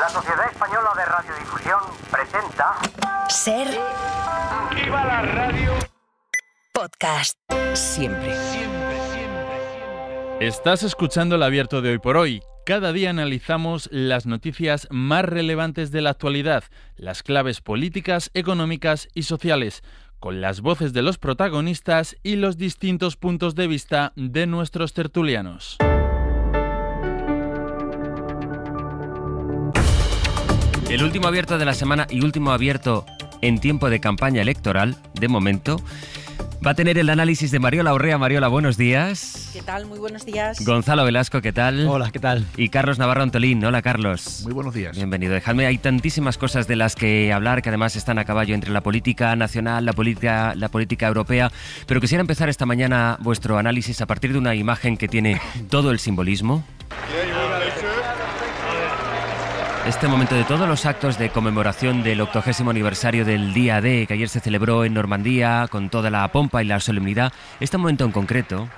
La Sociedad Española de Radiodifusión presenta. Ser. la radio! Podcast. Siempre. Siempre, siempre, siempre. Estás escuchando el abierto de hoy por hoy. Cada día analizamos las noticias más relevantes de la actualidad, las claves políticas, económicas y sociales, con las voces de los protagonistas y los distintos puntos de vista de nuestros tertulianos. El último abierto de la semana y último abierto en tiempo de campaña electoral, de momento, va a tener el análisis de Mariola Orrea. Mariola, buenos días. ¿Qué tal? Muy buenos días. Gonzalo Velasco, ¿qué tal? Hola, ¿qué tal? Y Carlos Navarro Antolín. Hola, Carlos. Muy buenos días. Bienvenido. Dejadme, hay tantísimas cosas de las que hablar que además están a caballo entre la política nacional, la política, la política europea. Pero quisiera empezar esta mañana vuestro análisis a partir de una imagen que tiene todo el simbolismo este momento de todos los actos de conmemoración del octogésimo aniversario del Día D que ayer se celebró en Normandía con toda la pompa y la solemnidad, este momento en concreto,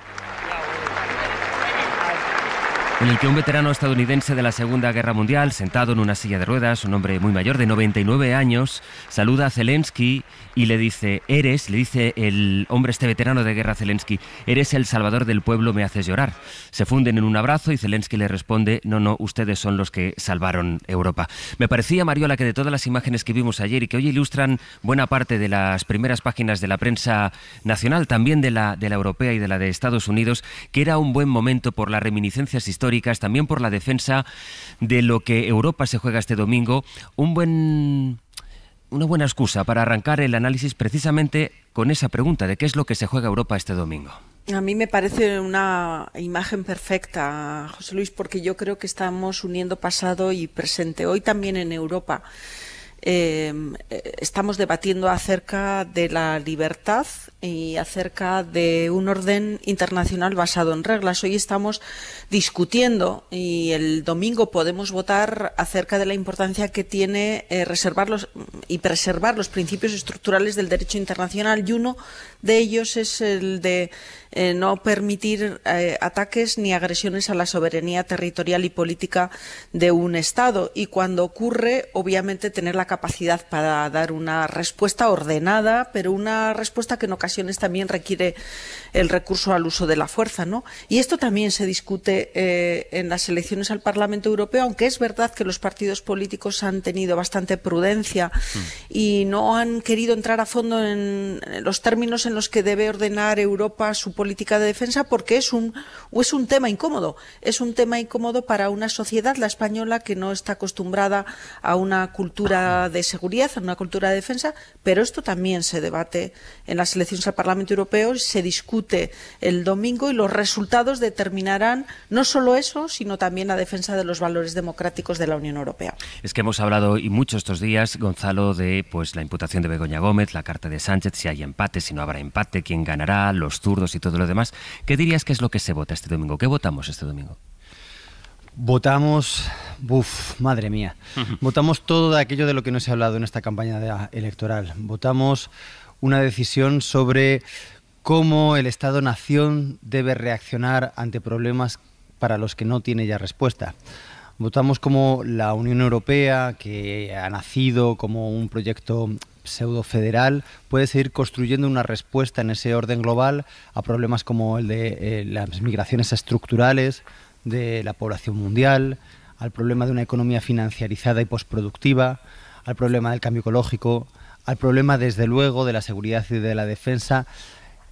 en el que un veterano estadounidense de la Segunda Guerra Mundial, sentado en una silla de ruedas, un hombre muy mayor de 99 años, saluda a Zelensky y le dice, eres, le dice el hombre este veterano de guerra Zelensky, eres el salvador del pueblo, me haces llorar. Se funden en un abrazo y Zelensky le responde, no, no, ustedes son los que salvaron Europa. Me parecía, Mariola, que de todas las imágenes que vimos ayer y que hoy ilustran buena parte de las primeras páginas de la prensa nacional, también de la, de la europea y de la de Estados Unidos, que era un buen momento por las reminiscencias históricas también por la defensa de lo que Europa se juega este domingo, un buen una buena excusa para arrancar el análisis precisamente con esa pregunta de qué es lo que se juega Europa este domingo. A mí me parece una imagen perfecta, José Luis, porque yo creo que estamos uniendo pasado y presente hoy también en Europa. Em, eh, estamos debatiendo acerca de la libertad y acerca de un orden internacional basado en reglas. Hoy estamos discutiendo y el domingo podemos votar acerca de la importancia que tiene eh, reservar y preservar los principios estructurales del derecho internacional y uno de ellos es el de eh, no permitir eh, ataques ni agresiones a la soberanía territorial y política de un Estado. Y cuando ocurre, obviamente, tener la capacidad para dar una respuesta ordenada, pero una respuesta que en ocasiones también requiere el recurso al uso de la fuerza, ¿no? Y esto también se discute eh, en las elecciones al Parlamento Europeo, aunque es verdad que los partidos políticos han tenido bastante prudencia hmm. y no han querido entrar a fondo en los términos en los que debe ordenar Europa su política de defensa, porque es un es un tema incómodo, es un tema incómodo para una sociedad, la española, que no está acostumbrada a una cultura de seguridad, a una cultura de defensa, pero esto también se debate en las elecciones al Parlamento Europeo, y se discute el domingo y los resultados determinarán no solo eso, sino también la defensa de los valores democráticos de la Unión Europea. Es que hemos hablado y mucho estos días, Gonzalo, de pues la imputación de Begoña Gómez, la carta de Sánchez, si hay empate, si no habrá empate, quién ganará, los zurdos y todo lo demás. ¿Qué dirías que es lo que se vota este domingo? ¿Qué votamos este domingo? Votamos, uff, madre mía, votamos todo aquello de lo que no se ha hablado en esta campaña electoral. Votamos una decisión sobre cómo el Estado-Nación debe reaccionar ante problemas para los que no tiene ya respuesta. Votamos como la Unión Europea, que ha nacido como un proyecto pseudo federal puede seguir construyendo una respuesta en ese orden global a problemas como el de eh, las migraciones estructurales de la población mundial, al problema de una economía financiarizada y postproductiva, al problema del cambio ecológico, al problema desde luego de la seguridad y de la defensa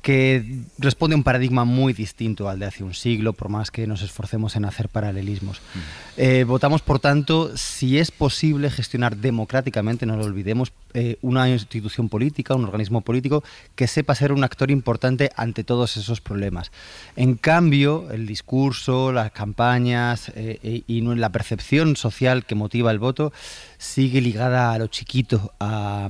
que responde a un paradigma muy distinto al de hace un siglo, por más que nos esforcemos en hacer paralelismos. Mm. Eh, votamos, por tanto, si es posible gestionar democráticamente, no lo olvidemos, eh, una institución política, un organismo político, que sepa ser un actor importante ante todos esos problemas. En cambio, el discurso, las campañas eh, eh y la percepción social que motiva el voto sigue ligada a lo chiquito, a,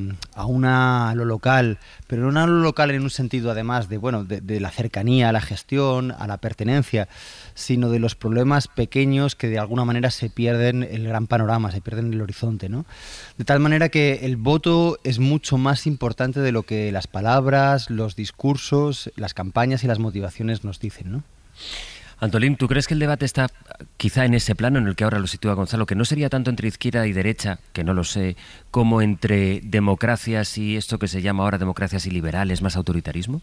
una, lo local, pero no a lo local en un sentido además de, bueno, de, la cercanía a la gestión, a la pertenencia, sino de los problemas pequeños que de alguna manera se pierden el gran panorama, se pierden el horizonte. De tal manera que el voto es mucho más importante de lo que las palabras, los discursos, las campañas y las motivaciones nos dicen, ¿no? Antolín, ¿tú crees que el debate está quizá en ese plano en el que ahora lo sitúa Gonzalo, que no sería tanto entre izquierda y derecha, que no lo sé, como entre democracias y esto que se llama ahora democracias y liberales, más autoritarismo?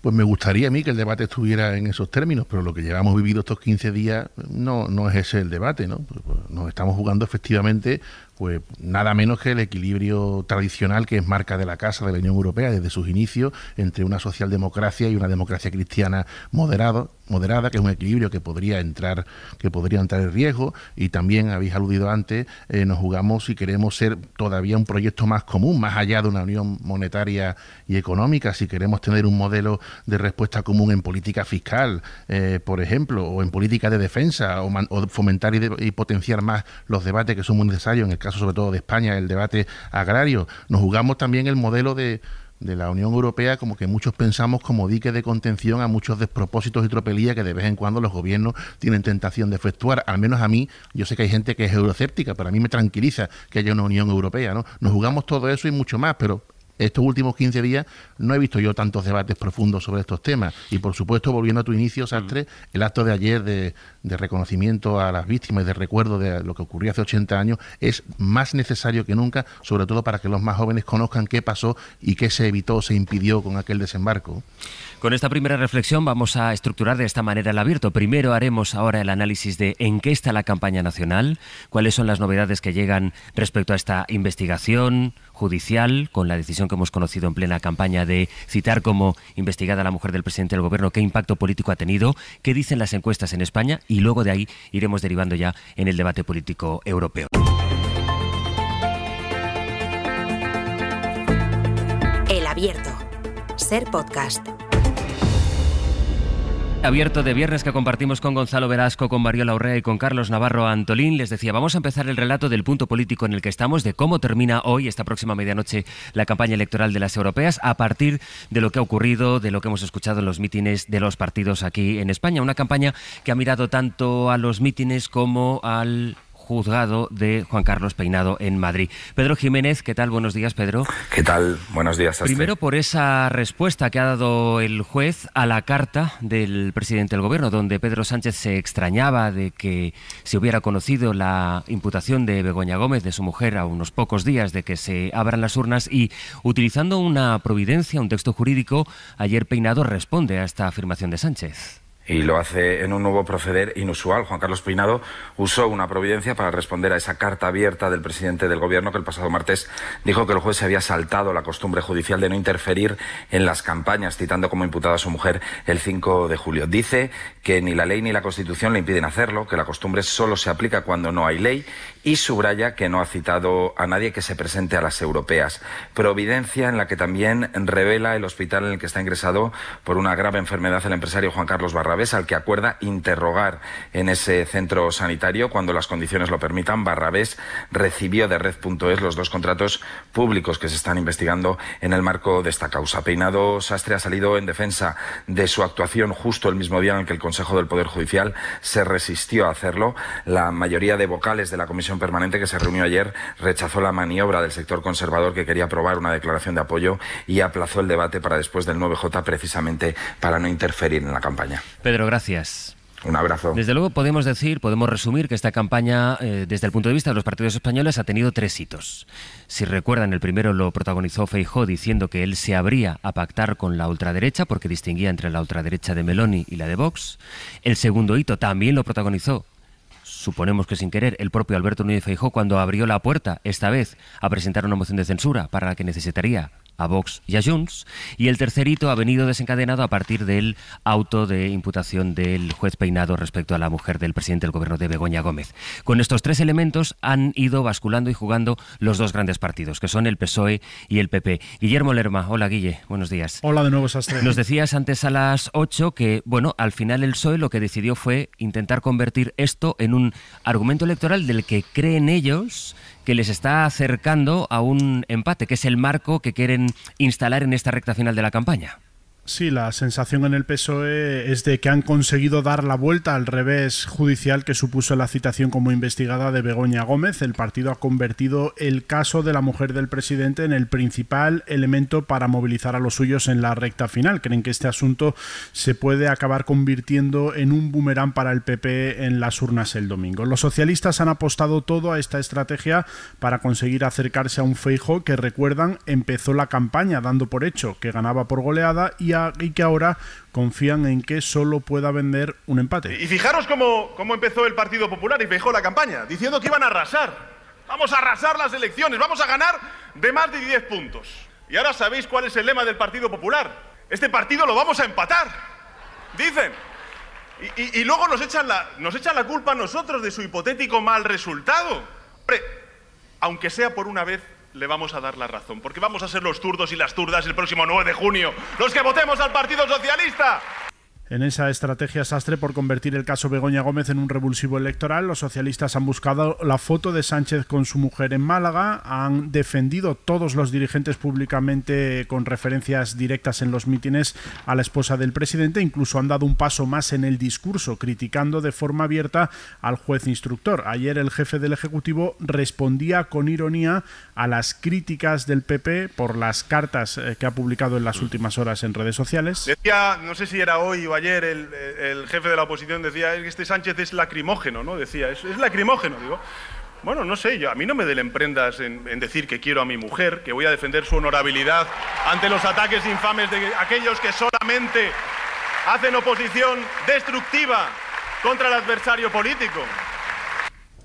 Pues me gustaría a mí que el debate estuviera en esos términos, pero lo que llevamos vivido estos 15 días no, es ese el debate, ¿no? Pues, pues, nos estamos jugando efectivamente pues nada menos que el equilibrio tradicional que es marca de la Casa de la Unión Europea desde sus inicios entre una socialdemocracia y una democracia cristiana moderado, moderada, que es un equilibrio que podría entrar, que podría entrar en riesgo, y también habéis aludido antes, eh, nos jugamos si queremos ser todavía un proyecto más común, más allá de una unión monetaria y económica, si queremos tener un modelo de respuesta común en política fiscal, eh, por ejemplo, o en política de defensa, o, fomentar y, potenciar más los debates que son muy necesarios en el caso sobre todo de España, el debate agrario. Nos jugamos también el modelo de, de la Unión Europea como que muchos pensamos como dique de contención a muchos despropósitos y tropelías que de vez en cuando los gobiernos tienen tentación de efectuar. Al menos a mí, yo sé que hay gente que es euroscéptica, pero a mí me tranquiliza que haya una Unión Europea, ¿no? Nos jugamos todo eso y mucho más, pero estos últimos 15 días no he visto yo tantos debates profundos sobre estos temas. Y por supuesto, volviendo a tu inicio, mm. Sastre, el acto de ayer de, reconocimiento a las víctimas y de recuerdo de lo que ocurrió hace 80 años es más necesario que nunca, sobre todo para que los más jóvenes conozcan qué pasó y qué se evitó, se impidió con aquel desembarco. Con esta primera reflexión vamos a estructurar de esta manera el abierto. Primero haremos ahora el análisis de en qué está la campaña nacional, cuáles son las novedades que llegan respecto a esta investigación judicial con la decisión que hemos conocido en plena campaña de citar como investigada la mujer del presidente del gobierno, qué impacto político ha tenido, qué dicen las encuestas en España y luego de ahí iremos derivando ya en el debate político europeo. El abierto. Ser podcast abierto de viernes que compartimos con Gonzalo Velasco, con Mario Urrea y con Carlos Navarro Antolín, les decía, vamos a empezar el relato del punto político en el que estamos, de cómo termina hoy, esta próxima medianoche, la campaña electoral de las europeas, a partir de lo que ha ocurrido, de lo que hemos escuchado en los mítines de los partidos aquí en España. Una campaña que ha mirado tanto a los mítines como al juzgado de Juan Carlos Peinado en Madrid. Pedro Jiménez, ¿qué tal? Buenos días, Pedro. ¿Qué tal? Buenos días. Primero por esa respuesta que ha dado el juez a la carta del presidente del gobierno, donde Pedro Sánchez se extrañaba de que se hubiera conocido la imputación de Begoña Gómez, de su mujer, a unos pocos días de que se abran las urnas y utilizando una providencia, un texto jurídico, ayer Peinado responde a esta afirmación de Sánchez y lo hace en un nuevo proceder inusual. Juan Carlos Peinado usó una providencia para responder a esa carta abierta del presidente del gobierno que el pasado martes dijo que el juez se había saltado la costumbre judicial de no interferir en las campañas, citando como imputada a su mujer el 5 de julio. Dice que ni la ley ni la constitución le impiden hacerlo, que la costumbre solo se aplica cuando no hay ley y subraya que no ha citado a nadie que se presente a las europeas. Providencia, en la que también revela el hospital en el que está ingresado por una grave enfermedad el empresario Juan Carlos Barrabés, al que acuerda interrogar en ese centro sanitario cuando las condiciones lo permitan. Barrabés recibió de red.es los dos contratos públicos que se están investigando en el marco de esta causa. Peinado Sastre ha salido en defensa de su actuación justo el mismo día en el que el Consejo del Poder Judicial se resistió a hacerlo. La mayoría de vocales de la Comisión permanente que se reunió ayer rechazó la maniobra del sector conservador que quería aprobar una declaración de apoyo y aplazó el debate para después del 9J precisamente para no interferir en la campaña. Pedro, gracias. Un abrazo. Desde luego podemos decir, podemos resumir que esta campaña, eh, desde el punto de vista de los partidos españoles, ha tenido tres hitos. Si recuerdan, el primero lo protagonizó Feijó diciendo que él se abría a pactar con la ultraderecha porque distinguía entre la ultraderecha de Meloni y la de Vox. El segundo hito también lo protagonizó suponemos que sin querer, el propio Alberto Núñez Feijó cuando abrió la puerta, esta vez, a presentar una moción de censura para la que necesitaría a Vox y a Junts, y el tercerito ha venido desencadenado a partir del auto de imputación del juez Peinado respecto a la mujer del presidente del gobierno de Begoña Gómez. Con estos tres elementos han ido basculando y jugando los dos grandes partidos, que son el PSOE y el PP. Guillermo Lerma, hola Guille, buenos días. Hola de nuevo, Sastre. Nos decías antes a las 8 que, bueno, al final el PSOE lo que decidió fue intentar convertir esto en un argumento electoral del que creen ellos que les está acercando a un empate, que es el marco que quieren instalar en esta recta final de la campaña. Sí, la sensación en el PSOE es de que han conseguido dar la vuelta al revés judicial que supuso la citación como investigada de Begoña Gómez. El partido ha convertido el caso de la mujer del presidente en el principal elemento para movilizar a los suyos en la recta final. Creen que este asunto se puede acabar convirtiendo en un boomerang para el PP en las urnas el domingo. Los socialistas han apostado todo a esta estrategia para conseguir acercarse a un Feijo que recuerdan empezó la campaña dando por hecho que ganaba por goleada y y que ahora confían en que solo pueda vender un empate. Y fijaros cómo, empezó el Partido Popular y dejó la campaña, diciendo que iban a arrasar. Vamos a arrasar las elecciones, vamos a ganar de más de 10 puntos. Y ahora sabéis cuál es el lema del Partido Popular. Este partido lo vamos a empatar. Dicen. Y, luego nos echan, la, nos echan la culpa a nosotros de su hipotético mal resultado. Hombre, aunque sea por una vez, le vamos a dar la razón, porque vamos a ser los turdos y las turdas el próximo 9 de junio, los que votemos al Partido Socialista. En esa estrategia sastre por convertir el caso Begoña Gómez en un revulsivo electoral, los socialistas han buscado la foto de Sánchez con su mujer en Málaga, han defendido todos los dirigentes públicamente con referencias directas en los mítines a la esposa del presidente, incluso han dado un paso más en el discurso, criticando de forma abierta al juez instructor. Ayer el jefe del Ejecutivo respondía con ironía a las críticas del PP por las cartas eh, que ha publicado en las últimas horas en redes sociales. Decía, no sé si era hoy o ayer el, jefe de la oposición decía, que este Sánchez es lacrimógeno, ¿no? Decía, es, lacrimógeno, digo. Bueno, no sé, yo, a mí no me den prendas en, decir que quiero a mi mujer, que voy a defender su honorabilidad ante los ataques infames de aquellos que solamente hacen oposición destructiva contra el adversario político.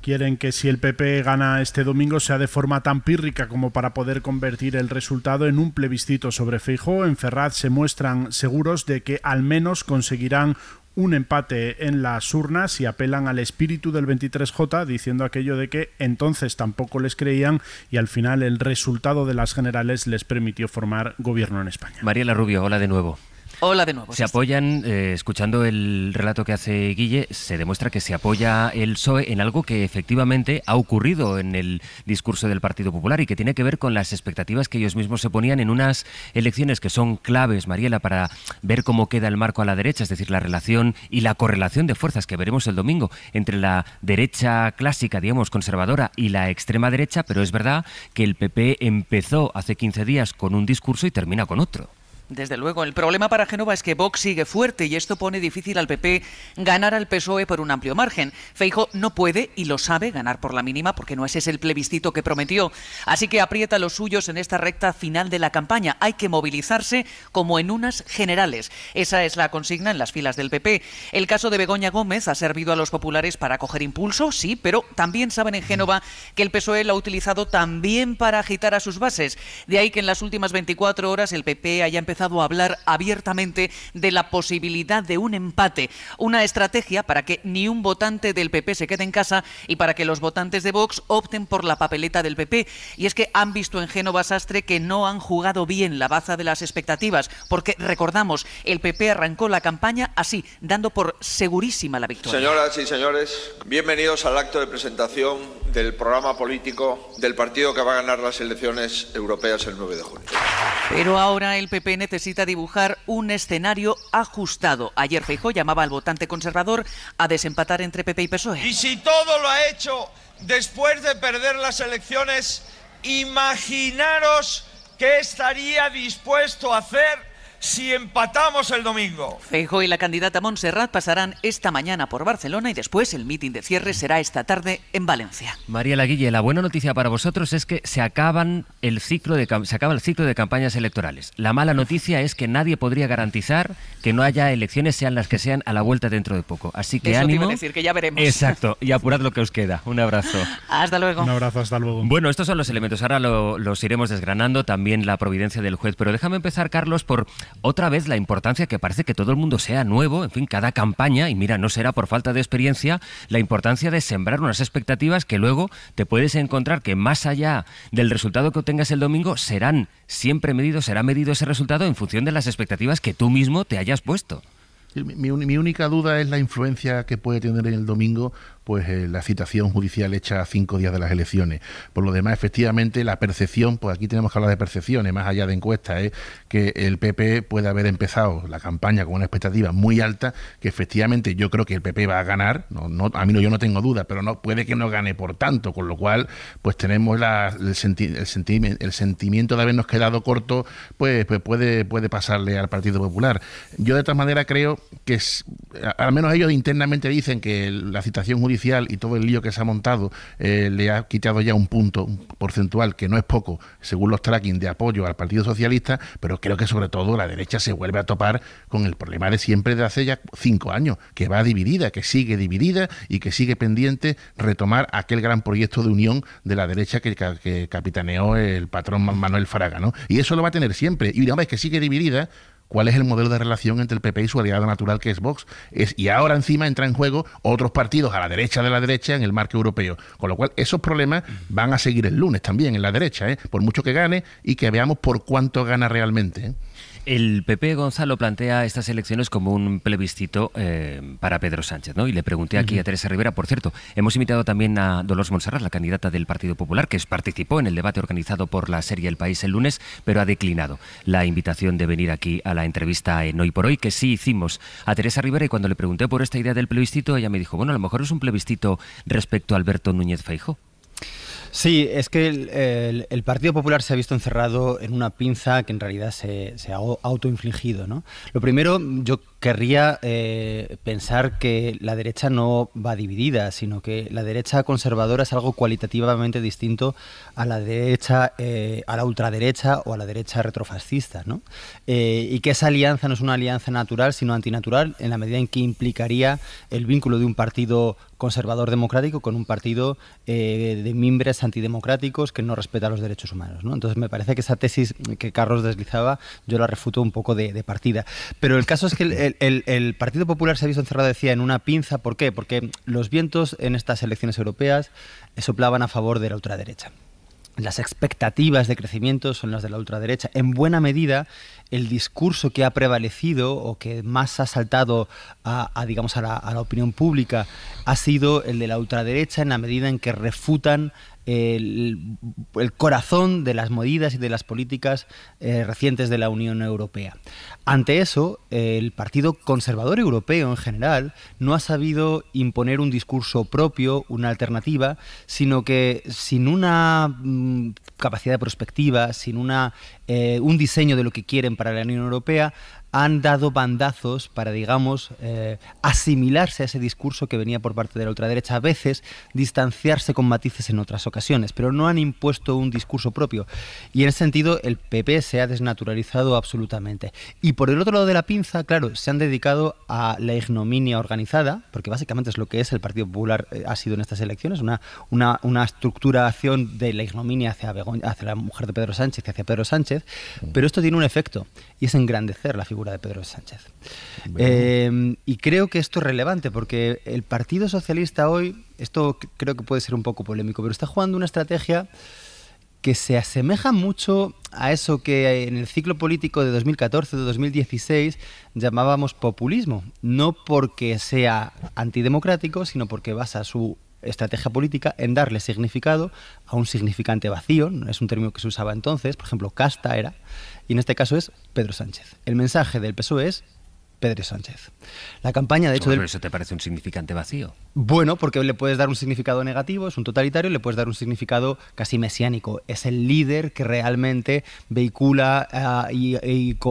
Quieren que si el PP gana este domingo sea de forma tan pírrica como para poder convertir el resultado en un plebiscito sobre fijo. En Ferraz se muestran seguros de que al menos conseguirán un empate en las urnas y apelan al espíritu del 23J diciendo aquello de que entonces tampoco les creían y al final el resultado de las generales les permitió formar gobierno en España. Mariela Rubio, hola de nuevo. Hola de nuevo. Se apoyan, eh, escuchando el relato que hace Guille, se demuestra que se apoya el PSOE en algo que efectivamente ha ocurrido en el discurso del Partido Popular y que tiene que ver con las expectativas que ellos mismos se ponían en unas elecciones que son claves, Mariela, para ver cómo queda el marco a la derecha, es decir, la relación y la correlación de fuerzas que veremos el domingo entre la derecha clásica, digamos, conservadora y la extrema derecha, pero es verdad que el PP empezó hace 15 días con un discurso y termina con otro desde luego. El problema para Génova es que Vox sigue fuerte y esto pone difícil al PP ganar al PSOE por un amplio margen. Feijo no puede y lo sabe ganar por la mínima porque no ese es el plebiscito que prometió. Así que aprieta los suyos en esta recta final de la campaña. Hay que movilizarse como en unas generales. Esa es la consigna en las filas del PP. El caso de Begoña Gómez ha servido a los populares para coger impulso, sí, pero también saben en Génova que el PSOE lo ha utilizado también para agitar a sus bases. De ahí que en las últimas 24 horas el PP haya empezado a hablar abiertamente de la posibilidad de un empate, una estrategia para que ni un votante del PP se quede en casa y para que los votantes de Vox opten por la papeleta del PP. Y es que han visto en Génova Sastre que no han jugado bien la baza de las expectativas, porque recordamos, el PP arrancó la campaña así, dando por segurísima la victoria. Señoras y señores, bienvenidos al acto de presentación del programa político del partido que va a ganar las elecciones europeas el 9 de junio. Pero ahora el PP necesita necesita dibujar un escenario ajustado. Ayer Feijó llamaba al votante conservador a desempatar entre PP y PSOE. Y si todo lo ha hecho después de perder las elecciones, imaginaros qué estaría dispuesto a hacer si empatamos el domingo. Feijo y la candidata Montserrat pasarán esta mañana por Barcelona y después el mitin de cierre será esta tarde en Valencia. María Laguille, la buena noticia para vosotros es que se acaban el ciclo de se acaba el ciclo de campañas electorales. La mala noticia es que nadie podría garantizar que no haya elecciones sean las que sean a la vuelta dentro de poco. Así que ánimo. decir que ya veremos. Exacto, y apurad lo que os queda. Un abrazo. Hasta luego. Un abrazo, hasta luego. Bueno, estos son los elementos. Ahora los iremos desgranando también la providencia del juez, pero déjame empezar Carlos por otra vez la importancia que parece que todo el mundo sea nuevo, en fin, cada campaña, y mira, no será por falta de experiencia, la importancia de sembrar unas expectativas que luego te puedes encontrar que más allá del resultado que obtengas el domingo, serán siempre medidos, será medido ese resultado en función de las expectativas que tú mismo te hayas puesto. Mi, mi, única duda es la influencia que puede tener el domingo pues eh, la citación judicial hecha cinco días de las elecciones. Por lo demás, efectivamente, la percepción, pues aquí tenemos que hablar de percepciones, más allá de encuestas, ¿eh? que el PP puede haber empezado la campaña con una expectativa muy alta, que efectivamente yo creo que el PP va a ganar, no, no, a mí no, yo no tengo duda, pero no puede que no gane por tanto, con lo cual, pues tenemos la, el, el, sentimiento de habernos quedado corto, pues, pues, puede, puede pasarle al Partido Popular. Yo de todas maneras creo que, al menos ellos internamente dicen que la citación judicial y todo el lío que se ha montado eh, le ha quitado ya un punto porcentual, que no es poco, según los tracking de apoyo al Partido Socialista, pero creo que sobre todo la derecha se vuelve a topar con el problema de siempre de hace ya cinco años, que va dividida, que sigue dividida y que sigue pendiente retomar aquel gran proyecto de unión de la derecha que, capitaneó el patrón Manuel Fraga, ¿no? Y eso lo va a tener siempre. Y una vez que sigue dividida, cuál es el modelo de relación entre el PP y su aliado natural que es Vox. y ahora encima entra en juego otros partidos a la derecha de la derecha en el marco europeo. Con lo cual esos problemas van a seguir el lunes también en la derecha, ¿eh? por mucho que gane y que veamos por cuánto gana realmente. ¿eh? El PP Gonzalo plantea estas elecciones como un plebiscito eh, para Pedro Sánchez, ¿no? Y le pregunté aquí a Teresa Rivera, por cierto, hemos invitado también a Dolores Monserrat, la candidata del Partido Popular, que participó en el debate organizado por la serie El País el lunes, pero ha declinado la invitación de venir aquí a la entrevista en Hoy por Hoy, que sí hicimos a Teresa Rivera y cuando le pregunté por esta idea del plebiscito, ella me dijo, bueno, a lo mejor es un plebiscito respecto a Alberto Núñez Feijóo. Sí, es que el, Partido Popular se ha visto encerrado en una pinza que en realidad se, se ha autoinfligido. ¿no? Lo primero, yo querría eh, pensar que la derecha no va dividida, sino que la derecha conservadora es algo cualitativamente distinto a la derecha, eh, a la ultraderecha o a la derecha retrofascista, eh, y que esa alianza no es una alianza natural, sino antinatural, en la medida en que implicaría el vínculo de un partido conservador democrático con un partido de mimbres antidemocráticos que no respeta los derechos humanos, Entonces me parece que esa tesis que Carlos deslizaba, yo la refuto un poco de, partida. Pero el caso es que el, Partido Popular se ha visto encerrado, decía, en una pinza. ¿Por qué? Porque los vientos en estas elecciones europeas soplaban a favor de la ultraderecha. Las expectativas de crecimiento son las de la ultraderecha. En buena medida, el discurso que ha prevalecido o que más ha saltado a, digamos, a la opinión pública ha sido el de la ultraderecha en la medida en que refutan el, corazón de las medidas y de las políticas eh, recientes de la Unión Europea. Ante eso, el Partido Conservador Europeo en general no ha sabido imponer un discurso propio, una alternativa, sino que sin una mm, capacidad de prospectiva, sin una, eh, un diseño de lo que quieren para la Unión Europea, han dado bandazos para, digamos, eh, asimilarse a ese discurso que venía por parte de la ultraderecha, a veces distanciarse con matices en otras ocasiones, pero no han impuesto un discurso propio. Y en ese sentido, el PP se ha desnaturalizado absolutamente. Y por el otro lado de la pinza, claro, se han dedicado a la ignominia organizada, porque básicamente es lo que es el Partido Popular, eh, ha sido en estas elecciones, una, una, una estructuración de la ignominia hacia, hacia la mujer de Pedro Sánchez, hacia Pedro Sánchez, pero esto tiene un efecto, y es engrandecer la figura de Pedro Sánchez. Eh, y creo que esto es relevante porque el Partido Socialista hoy, esto creo que puede ser un poco polémico, pero está jugando una estrategia que se asemeja mucho a eso que en el ciclo político de 2014-2016 llamábamos populismo, no porque sea antidemocrático, sino porque basa su estrategia política en darle significado a un significante vacío, es un término que se usaba entonces, por ejemplo, casta era, y en este caso es Pedro Sánchez. El mensaje del PSOE es Pedro Sánchez. La campaña, de hecho... ¿Eso te parece un significante vacío? Bueno, porque le puedes dar un significado negativo, es un totalitario, le puedes dar un significado casi mesiánico. Es el líder que realmente vehicula ah, y,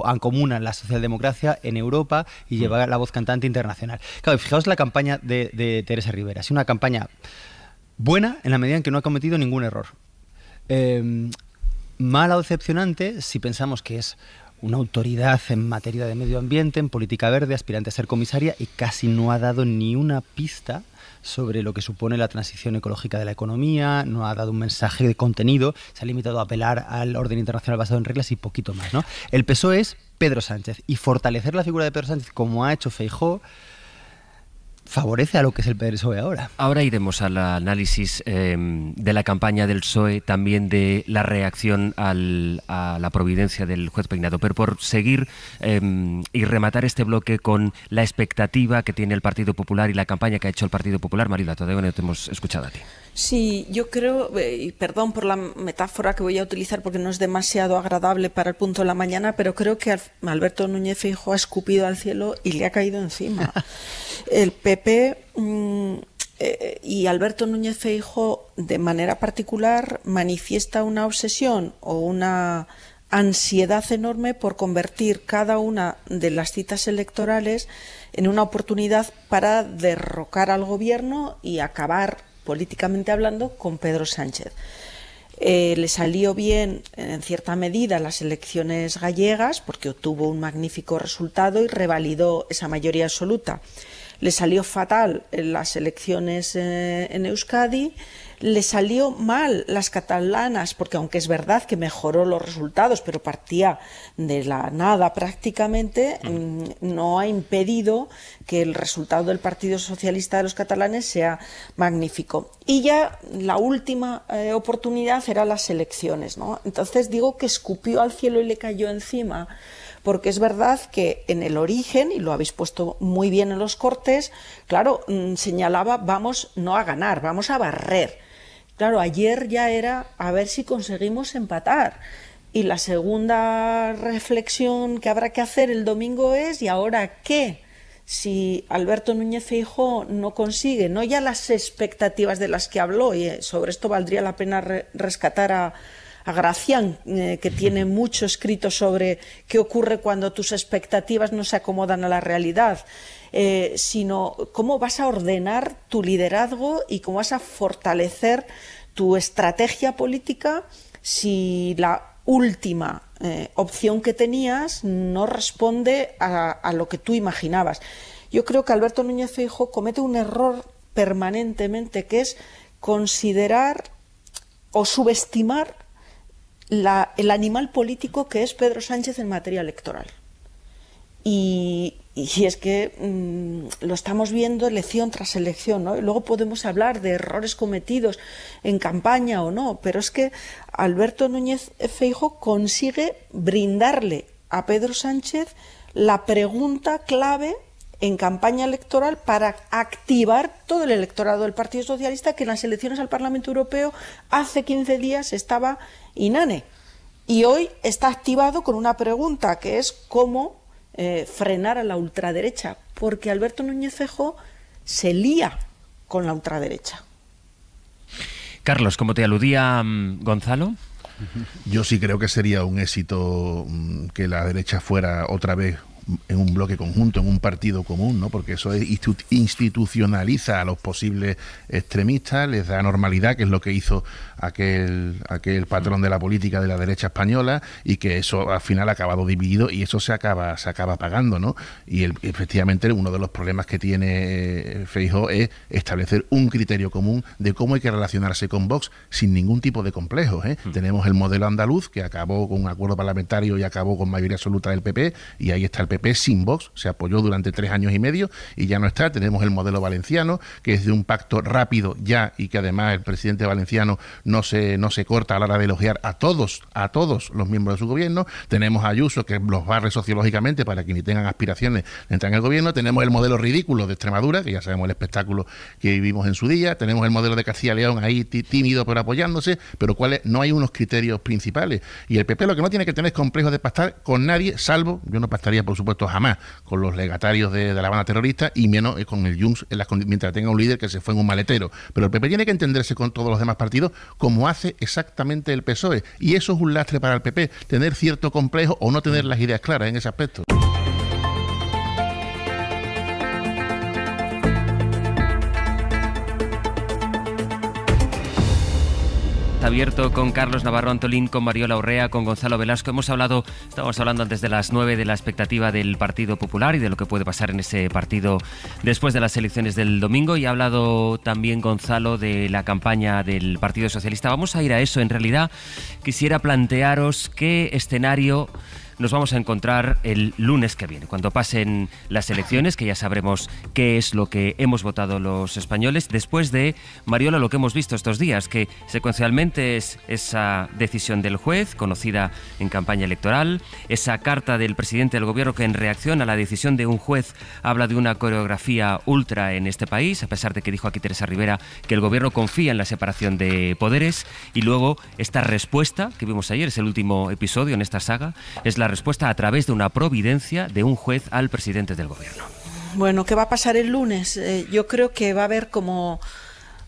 ancomuna la socialdemocracia en Europa y lleva mm. la voz cantante internacional. Claro, fijaos la campaña de, Teresa Rivera. Es una campaña buena en la medida en que no ha cometido ningún error. Em, mala o decepcionante si pensamos que es una autoridad en materia de medio ambiente, en política verde, aspirante a ser comisaria y casi no ha dado ni una pista sobre lo que supone la transición ecológica de la economía, no ha dado un mensaje de contenido, se ha limitado a apelar al orden internacional basado en reglas y poquito más. ¿no? El PSOE es Pedro Sánchez y fortalecer la figura de Pedro Sánchez como ha hecho Feijó favorece a lo que es el PSOE ahora. Ahora iremos al análisis eh, de la campaña del PSOE, también de la reacción a la providencia del juez Peinado, pero por seguir em, y rematar este bloque con la expectativa que tiene el Partido Popular y la campaña que ha hecho el Partido Popular, Marilato, todavía no te hemos escuchado a ti. Sí, yo creo, eh, y perdón por la metáfora que voy a utilizar porque no es demasiado agradable para el punto de la mañana, pero creo que Alberto Núñez Feijo ha escupido al cielo y le ha caído encima. El PP mm, eh, y Alberto Núñez Feijo, de manera particular manifiesta una obsesión o una ansiedad enorme por convertir cada una de las citas electorales en una oportunidad para derrocar al gobierno y acabar políticamente hablando, con Pedro Sánchez. Eh, le salió bien, en cierta medida, las elecciones gallegas, porque obtuvo un magnífico resultado y revalidó esa mayoría absoluta. Le salió fatal las elecciones eh, en Euskadi le salió mal las catalanas, porque aunque es verdad que mejoró los resultados, pero partía de la nada prácticamente, mm, no ha impedido que el resultado del Partido Socialista de los catalanes sea magnífico. Y ya la última eh, oportunidad era las elecciones, Entonces digo que escupió al cielo y le cayó encima porque es verdad que en el origen, y lo habéis puesto muy bien en los cortes, claro, mm, señalaba vamos no a ganar, vamos a barrer. Claro, ayer ya era a ver si conseguimos empatar. Y la segunda reflexión que habrá que hacer el domingo es, ¿y ahora qué? Si Alberto Núñez hijo no consigue, no ya las expectativas de las que habló, y eh, sobre esto valdría la pena rescatar a, Gracián, eh, que tiene mucho escrito sobre qué ocurre cuando tus expectativas no se acomodan a la realidad. Eh, sino cómo vas a ordenar tu liderazgo y cómo vas a fortalecer tu estrategia política si la última eh, opción que tenías no responde a, lo que tú imaginabas. Yo creo que Alberto Núñez Feijóo comete un error permanentemente que es considerar o subestimar el animal político que es Pedro Sánchez en materia electoral. Y y es que mm, lo estamos viendo elección tras elección, ¿no? luego podemos hablar de errores cometidos en campaña o no, pero es que Alberto Núñez Feijo consigue brindarle a Pedro Sánchez la pregunta clave en campaña electoral para activar todo el electorado del Partido Socialista que en las elecciones al Parlamento Europeo hace 15 días estaba inane. Y hoy está activado con una pregunta que es cómo eh, frenar a la ultraderecha, porque Alberto Núñez Fejo se lía con la ultraderecha. Carlos, como te aludía mm, Gonzalo, yo sí creo que sería un éxito mm, que la derecha fuera otra vez en un bloque conjunto, en un partido común, ¿no? Porque eso institucionaliza a los posibles extremistas, les da normalidad, que es lo que hizo aquel, aquel patrón de la política de la derecha española, y que eso al final ha acabado dividido y eso se acaba, se acaba pagando, ¿no? Y efectivamente uno de los problemas que tiene eh, Feijóo es establecer un criterio común de cómo hay que relacionarse con Vox sin ningún tipo de complejos. ¿eh? Hmm. Tenemos el modelo andaluz que acabó con un acuerdo parlamentario y acabó con mayoría absoluta del PP, y ahí está el PP sin Vox, se apoyó durante tres años y medio y ya no está. Tenemos el modelo valenciano, que es de un pacto rápido ya y que además el presidente valenciano no se, no se corta a la hora de elogiar a todos, a todos los miembros de su gobierno. Tenemos a Ayuso, que los barre sociológicamente para que ni tengan aspiraciones de entrar en el gobierno. Tenemos el modelo ridículo de Extremadura, que ya sabemos el espectáculo que vivimos en su día. Tenemos el modelo de Castilla León ahí tímido pero apoyándose, pero cuáles no hay unos criterios principales. Y el PP lo que no tiene que tener es complejo de pastar con nadie, salvo, yo no pastaría por supuesto, jamás con los legatarios de, la banda terrorista y menos eh, con el Junts las, mientras tenga un líder que se fue en un maletero. Pero el PP tiene que entenderse con todos los demás partidos como hace exactamente el PSOE. Y eso es un lastre para el PP, tener cierto complejo o no tener las ideas claras en ese aspecto. abierto con Carlos Navarro Antolín, con Mariola Urrea, con Gonzalo Velasco. Hemos hablado, estamos hablando antes de las 9 de la expectativa del Partido Popular y de lo que puede pasar en ese partido después de las elecciones del domingo. Y ha hablado también Gonzalo de la campaña del Partido Socialista. Vamos a ir a eso. En realidad, quisiera plantearos qué escenario nos vamos a encontrar el lunes que viene, cuando pasen las elecciones, que ya sabremos qué es lo que hemos votado los españoles, después de, Mariola, lo que hemos visto estos días, que secuencialmente es esa decisión del juez, conocida en campaña electoral, esa carta del presidente del gobierno que en reacción a la decisión de un juez habla de una coreografía ultra en este país, a pesar de que dijo aquí Teresa Rivera que el gobierno confía en la separación de poderes, y luego esta respuesta que vimos ayer, es el último episodio en esta saga, es la respuesta a través de una providencia de un juez al presidente del gobierno. Bueno, ¿qué va a pasar el lunes? Eh, yo creo que va a haber como...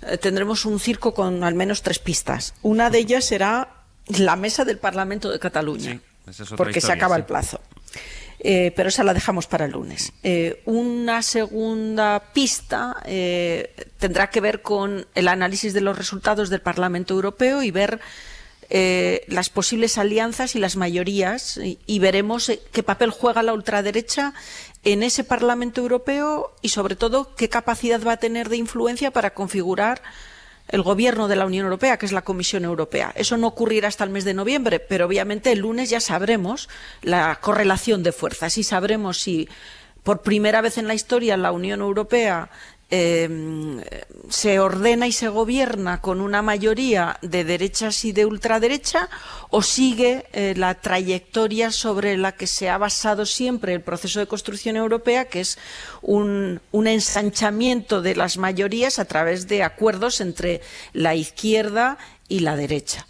Eh, tendremos un circo con al menos tres pistas. Una de ellas será la mesa del Parlamento de Cataluña, porque se acaba el plazo. Eh, pero esa la dejamos para el lunes. una segunda pista tendrá que ver con el análisis de los resultados del Parlamento Europeo y ver eh, las posibles alianzas y las mayorías y, y veremos eh, qué papel juega la ultraderecha en ese Parlamento Europeo y sobre todo qué capacidad va a tener de influencia para configurar el gobierno de la Unión Europea, que es la Comisión Europea. Eso no ocurrirá hasta el mes de noviembre, pero obviamente el lunes ya sabremos la correlación de fuerzas y sabremos si por primera vez en la historia la Unión Europea Em, se ordena y se gobierna con una mayoría de derechas y de ultraderecha o sigue eh, la trayectoria sobre la que se ha basado siempre el proceso de construcción europea, que es un ensanchamiento de las mayorías a través de acuerdos entre la izquierda y la derecha.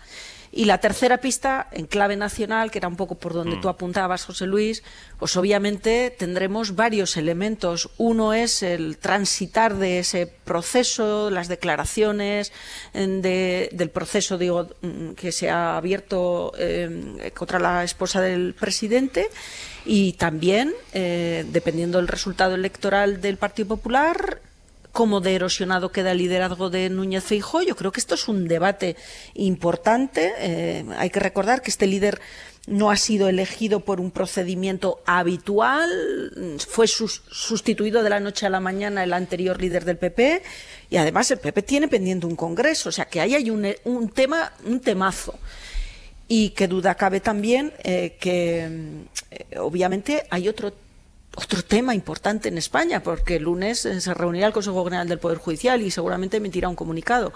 Y la tercera pista, en clave nacional, que era un poco por donde mm. tú apuntabas, José Luis, pues obviamente tendremos varios elementos. Uno es el transitar de ese proceso, las declaraciones del proceso mm, que se ha abierto eh, contra la esposa del presidente y también, eh, dependiendo del resultado electoral del Partido Popular, cómo de erosionado queda el liderazgo de Núñez Feijó. Yo creo que esto es un debate importante. Eh, hay que recordar que este líder no ha sido elegido por un procedimiento habitual, fue sustituido de la noche a la mañana el anterior líder del PP y además el PP tiene pendiente un congreso, o sea que ahí hay un, tema, un temazo. Y que duda cabe también eh, que mm, eh, obviamente hay otro tema otro tema importante en España, porque el lunes eh, se reunirá el Consejo General del Poder Judicial y seguramente emitirá un comunicado.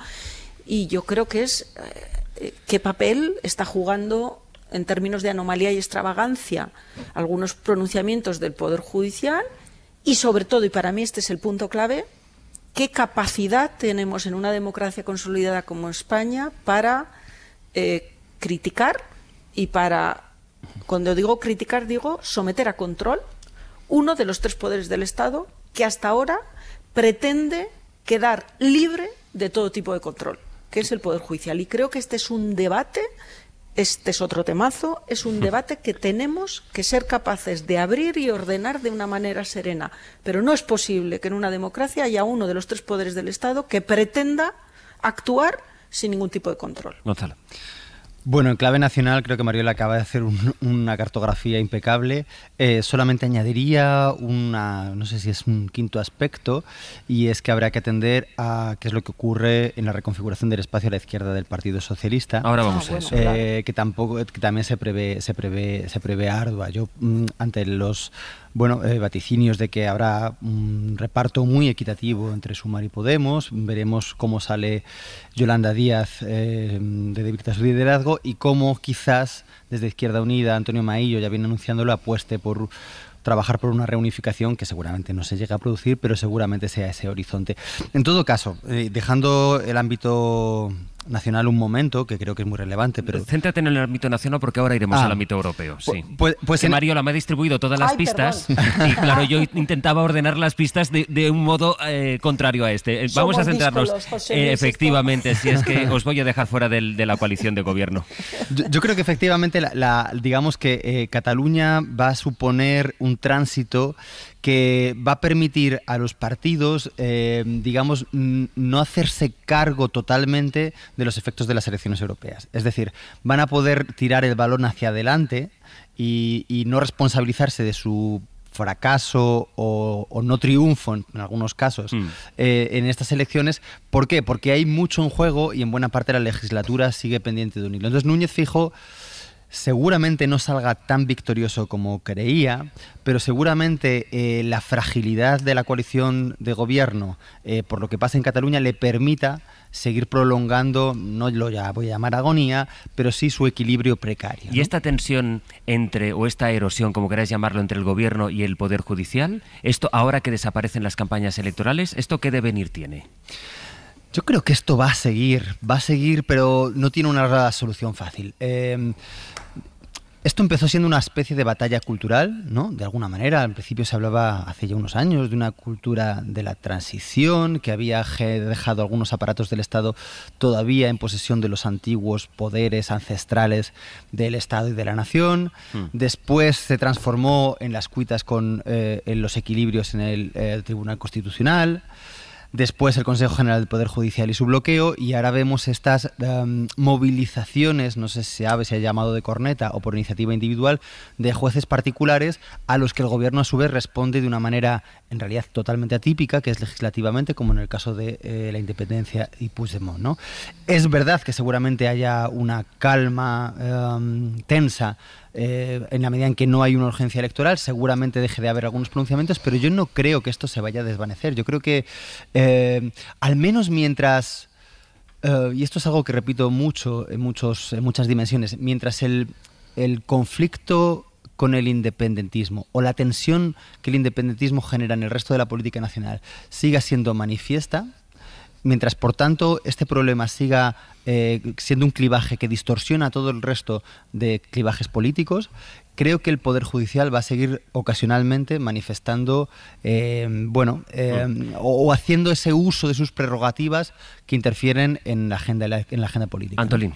Y yo creo que es eh, eh, qué papel está jugando en términos de anomalía y extravagancia algunos pronunciamientos del Poder Judicial y sobre todo, y para mí este es el punto clave, qué capacidad tenemos en una democracia consolidada como España para criticar y para, cuando digo criticar, digo someter a control uno de los tres poderes del Estado que hasta ahora pretende quedar libre de todo tipo de control, que es el Poder Judicial. Y creo que este es un debate, este es otro temazo, es un debate que tenemos que ser capaces de abrir y ordenar de una manera serena. Pero no es posible que en una democracia haya uno de los tres poderes del Estado que pretenda actuar sin ningún tipo de control. Gonzalo. Bueno, en clave nacional creo que Mariola acaba de hacer una cartografía impecable. Eh, solamente añadiría una, no sé si es un quinto aspecto, y es que habrá que atender a qué es lo que ocurre en la reconfiguración del espacio a la izquierda del Partido Socialista. Ahora vamos ah, a eso. Eh, que tampoco, que también se prevé, se prevé, se prevé ardua. Yo mm, ante los bueno, eh, vaticinios de que habrá un reparto muy equitativo entre Sumar y Podemos. Veremos cómo sale Yolanda Díaz eh, de debilitar su liderazgo y cómo quizás desde Izquierda Unida Antonio Maillo ya viene anunciando la apueste por trabajar por una reunificación que seguramente no se llega a producir, pero seguramente sea ese horizonte. En todo caso, eh, dejando el ámbito nacional un momento, que creo que es muy relevante. Pero... Céntrate en el ámbito nacional porque ahora iremos ah. al ámbito europeo. Sí. Pues, pues Mario me ha distribuido todas las pistas y claro, yo intentaba ordenar las pistas de, un modo eh, contrario a este. Eh, vamos a centrarnos eh, efectivamente, si es que os voy a dejar fuera de la coalición de gobierno. Yo, creo que efectivamente, la, digamos que Cataluña va a suponer un tránsito que va a permitir a los partidos, eh, digamos, no hacerse cargo totalmente de los efectos de las elecciones europeas. Es decir, van a poder tirar el balón hacia adelante y, no responsabilizarse de su fracaso o, no triunfo en, algunos casos mm. eh, en estas elecciones. ¿Por qué? Porque hay mucho en juego y en buena parte la legislatura sigue pendiente de un hilo. Entonces Núñez Fijo seguramente no salga tan victorioso como creía, pero seguramente eh, la fragilidad de la coalición de gobierno eh, por lo que pasa en Cataluña le permita seguir prolongando, no lo ya voy a llamar agonía, pero sí su equilibrio precario. ¿Y esta tensión entre, o esta erosión, como queráis llamarlo, entre el gobierno y el Poder Judicial, esto ahora que desaparecen las campañas electorales, ¿esto qué devenir tiene? Yo creo que esto va a seguir, va a seguir, pero no tiene una solución fácil. Eh, esto empezó siendo una especie de batalla cultural, ¿no? De alguna manera, al principio se hablaba hace ya unos años de una cultura de la transición que había dejado algunos aparatos del Estado todavía en posesión de los antiguos poderes ancestrales del Estado y de la nación. Hmm. Después se transformó en las cuitas con eh, en los equilibrios en el eh, Tribunal Constitucional después el Consejo General del Poder Judicial y su bloqueo, y ahora vemos estas em, movilizaciones, no sé si se ha llamado de corneta o por iniciativa individual, de jueces particulares a los que el gobierno a su vez responde de una manera en realidad totalmente atípica, que es legislativamente, como en el caso de eh, la independencia y Puigdemont. ¿no? Es verdad que seguramente haya una calma em, tensa eh, en la medida en que no hay una urgencia electoral, seguramente deje de haber algunos pronunciamientos, pero yo no creo que esto se vaya a desvanecer. Yo creo que eh, al menos mientras... Eh, y esto es algo que repito mucho en, muchos, muchas dimensiones. Mientras el, el conflicto con el independentismo o la tensión que el independentismo genera en el resto de la política nacional siga siendo manifiesta, Mientras, por tanto, este problema siga eh, siendo un clivaje que distorsiona todo el resto de clivajes políticos, creo que el Poder Judicial va a seguir ocasionalmente manifestando, eh, bueno, eh, o, haciendo ese uso de sus prerrogativas que interfieren en la agenda, en la agenda política. Antolín.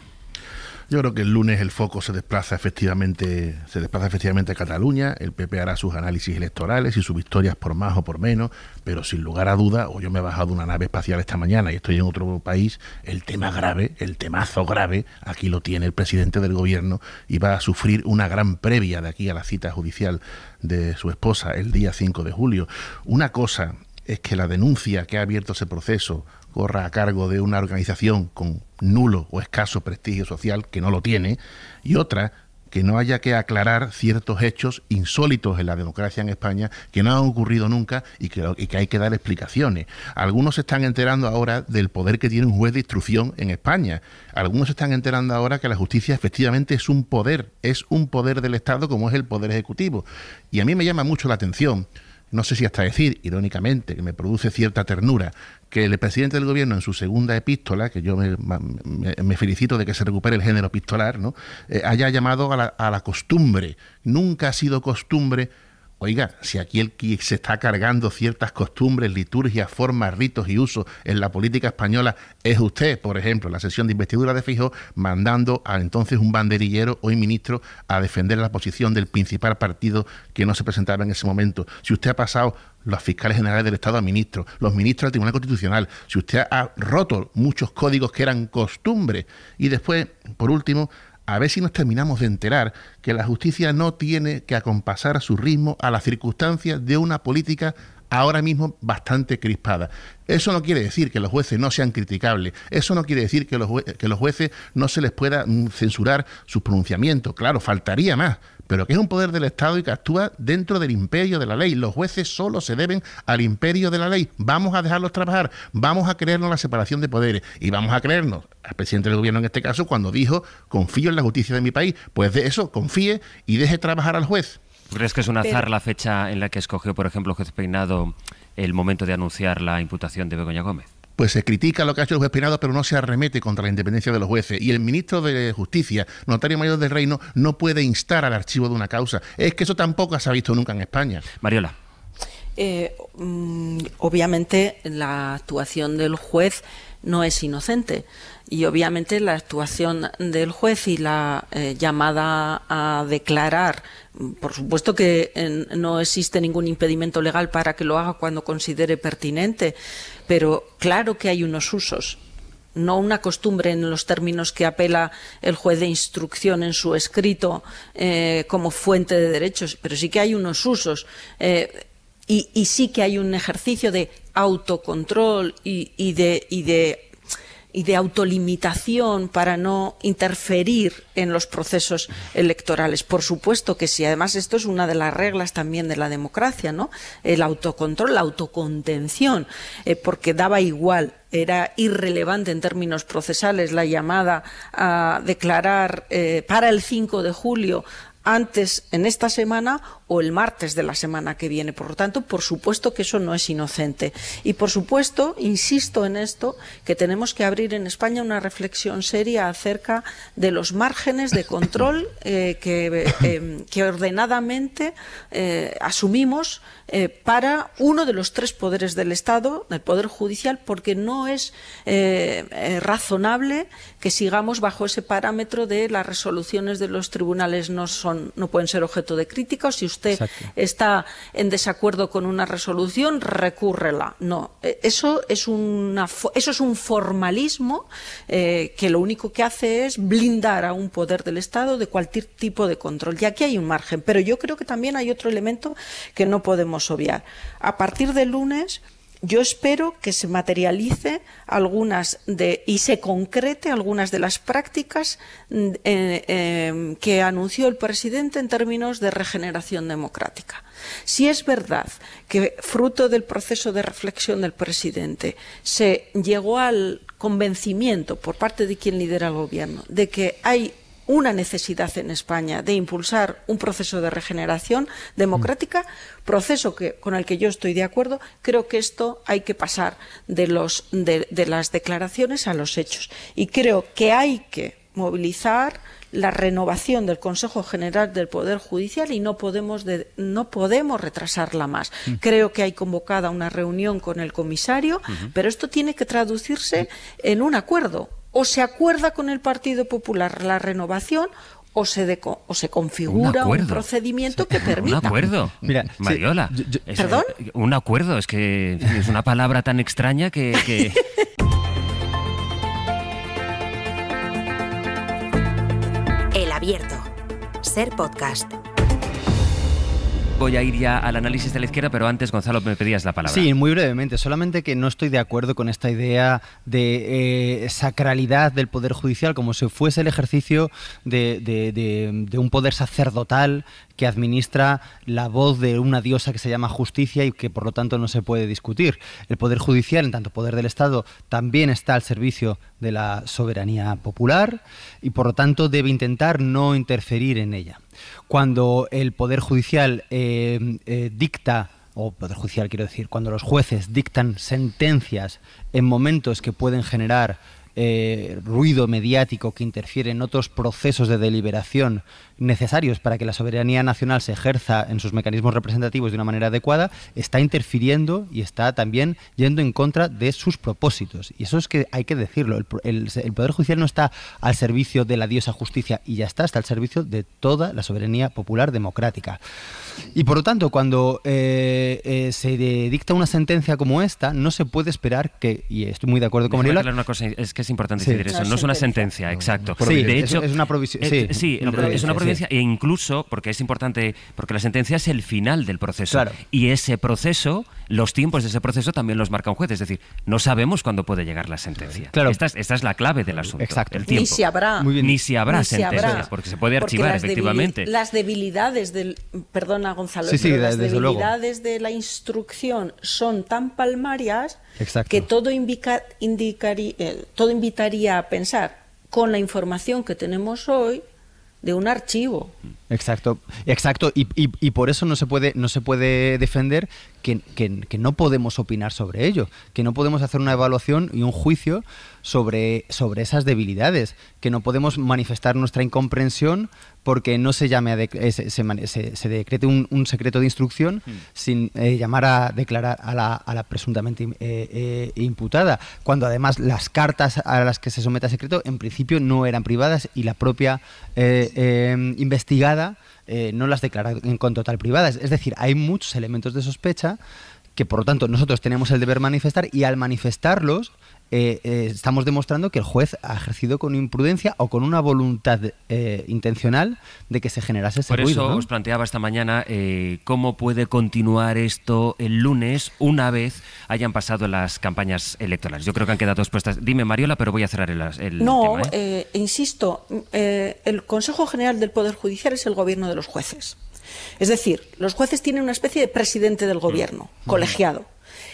Yo creo que el lunes el foco se desplaza efectivamente, se desplaza efectivamente a Cataluña, el PP hará sus análisis electorales y sus victorias por más o por menos, pero sin lugar a duda, o yo me he bajado de una nave espacial esta mañana y estoy en otro país, el tema grave, el temazo grave, aquí lo tiene el presidente del gobierno y va a sufrir una gran previa de aquí a la cita judicial de su esposa el día 5 de julio. Una cosa es que la denuncia que ha abierto ese proceso corra a cargo de una organización con nulo o escaso prestigio social, que no lo tiene, y otra, que no haya que aclarar ciertos hechos insólitos en la democracia en España que no han ocurrido nunca y que, que, hay que dar explicaciones. Algunos se están enterando ahora del poder que tiene un juez de instrucción en España. Algunos se están enterando ahora que la justicia efectivamente es un poder, es un poder del Estado como es el poder ejecutivo. Y a mí me llama mucho la atención no sé si hasta decir, irónicamente, que me produce cierta ternura, que el presidente del gobierno en su segunda epístola, que yo me, felicito de que se recupere el género epistolar, ¿no? Eh, haya llamado a la, a la costumbre. Nunca ha sido costumbre Oiga, si aquí el que se está cargando ciertas costumbres, liturgias, formas, ritos y usos en la política española es usted, por ejemplo, en la sesión de investidura de Fijo, mandando a entonces un banderillero, hoy ministro, a defender la posición del principal partido que no se presentaba en ese momento. Si usted ha pasado los fiscales generales del Estado a ministros, los ministros del Tribunal Constitucional, si usted ha roto muchos códigos que eran costumbres y después, por último, a ver si nos terminamos de enterar que la justicia no tiene que acompasar su ritmo a las circunstancias de una política ahora mismo bastante crispada. Eso no quiere decir que los jueces no sean criticables, eso no quiere decir que los, los jueces no se les pueda mm, censurar sus pronunciamientos, claro, faltaría más, pero que es un poder del Estado y que actúa dentro del imperio de la ley. Los jueces solo se deben al imperio de la ley. Vamos a dejarlos trabajar, vamos a creernos la separación de poderes y vamos a creernos al presidente del gobierno en este caso cuando dijo confío en la justicia de mi país. Pues de eso confíe y deje trabajar al juez crees que es un azar la fecha en la que escogió, por ejemplo, Juez Peinado el momento de anunciar la imputación de Begoña Gómez? pues se critica lo que ha hecho el juez Peinado, pero no se arremete contra la independencia de los jueces. Y el ministro de Justicia, notario mayor del Reino, no puede instar al archivo de una causa. Es que eso tampoco se ha visto nunca en España. Mariola. Eh, mm, obviamente la actuación del juez no es inocente y obviamente la actuación del juez y la eh, llamada a declarar, por supuesto que eh, no existe ningún impedimento legal para que lo haga cuando considere pertinente, pero claro que hay unos usos no una costumbre en los términos que apela el juez de instrucción en su escrito eh, como fuente de derechos, pero sí que hay unos usos y, sí que hay un ejercicio de autocontrol y, de, y de y de autolimitación para no interferir en los procesos electorales. Por supuesto que sí. Además, esto es una de las reglas también de la democracia, ¿no? El autocontrol, la autocontención, eh, porque daba igual era irrelevante en términos procesales la llamada a declarar eh, para el 5 de julio antes en esta semana o el martes de la semana que viene. Por lo tanto, por supuesto que eso no es inocente. Y por supuesto, insisto en esto, que tenemos que abrir en España una reflexión seria acerca de los márgenes de control eh, em, que, ordenadamente eh, asumimos eh, para uno de los tres poderes del Estado, el Poder Judicial, porque no es razonable que sigamos bajo ese parámetro de las resoluciones de los tribunales no son, no pueden ser objeto de crítica, si usted está en desacuerdo con una resolución, recúrrela. No, e, eso es una, eso es un formalismo eh, que lo único que hace es blindar a un poder del Estado de cualquier tipo de control. Y aquí hay un margen, pero yo creo que también hay otro elemento que no podemos obviar. A partir del lunes yo espero que se materialice algunas de y se concrete algunas de las prácticas mm, eh, em, que anunció el presidente en términos de regeneración democrática. Si es verdad que fruto del proceso de reflexión del presidente se llegó al convencimiento por parte de quien lidera el gobierno de que hay una necesidad en España de impulsar un proceso de regeneración democrática, proceso con el que yo estoy de acuerdo. Creo que esto hay que pasar de, los, de, las declaraciones a los hechos. Y creo que hay que movilizar la renovación del Consejo General del Poder Judicial y no podemos, no podemos retrasarla más. Mm. Creo que hay convocada una reunión con el comisario, pero esto tiene que traducirse en un acuerdo, o se acuerda con el Partido Popular la renovación o se, configura un, procedimiento que permita. Un acuerdo. Mariola. Eh, un acuerdo, es que es una palabra tan extraña que... que... el abierto. Ser podcast voy a ir ya al análisis de la izquierda, pero antes, Gonzalo, me pedías la palabra. Sí, muy brevemente. Solamente que no estoy de acuerdo con esta idea de eh, sacralidad del Poder Judicial, como si fuese el ejercicio de un poder sacerdotal que administra la voz de una diosa que se llama justicia y que por lo tanto no se puede discutir. El Poder Judicial, en tanto poder del Estado, también está al servicio de la soberanía popular y por lo tanto debe intentar no interferir en ella. Cuando el Poder Judicial eh, eh, dicta o poder judicial quiero decir, cuando los jueces dictan sentencias en momentos que pueden generar eh, ruido mediático que interfiere en otros procesos de deliberación necesarios para que la soberanía nacional se ejerza en sus mecanismos representativos de una manera adecuada, está interfiriendo y está también yendo en contra de sus propósitos. Y eso es que hay que decirlo. El, Poder Judicial no está al servicio de la diosa justicia y ya está, está al servicio de toda la soberanía popular democrática. Y por lo tanto, cuando eh, eh, se dicta una sentencia como esta, no se puede esperar que, y estoy muy de acuerdo con Mariela, cosa, es que es importante decir eso, no, es una sentencia, exacto. de hecho, es, una eh, es una provisión e incluso, porque es importante, porque la sentencia es el final del proceso. Y ese proceso, los tiempos de ese proceso también los marca un juez. Es decir, no sabemos cuándo puede llegar la sentencia. Esta, es, la clave del asunto. Ni si habrá. Ni si habrá porque se puede archivar, efectivamente. las debilidades del. Perdona, Gonzalo. las debilidades de la instrucción son tan palmarias que todo, indicaría, eh, todo invitaría a pensar con la información que tenemos hoy de un archivo. Exacto, exacto. Y, por eso no se puede, no se puede defender que, que, no podemos opinar sobre ello, que no podemos hacer una evaluación y un juicio sobre, sobre esas debilidades, que no podemos manifestar nuestra incomprensión porque no se llame a eh, se, decrete un, secreto de instrucción mm. sin eh, llamar a declarar a la, a la presuntamente eh, imputada, cuando además las cartas a las que se somete a secreto en principio no eran privadas y la propia em, investigada no las declara en con total privadas. Es decir, hay muchos elementos de sospecha que por lo tanto nosotros tenemos el deber manifestar y al manifestarlos eh, eh, estamos demostrando que el juez ha ejercido con imprudencia o con una voluntad eh, intencional de que se generase ese Por eso os planteaba esta mañana cómo puede continuar esto el lunes una vez hayan pasado las campañas electorales. Yo creo que han quedado expuestas. Dime, Mariola, pero voy a cerrar el, no, insisto, el Consejo General del Poder Judicial es el gobierno de los jueces. Es decir, los jueces tienen una especie de presidente del gobierno, mm. colegiado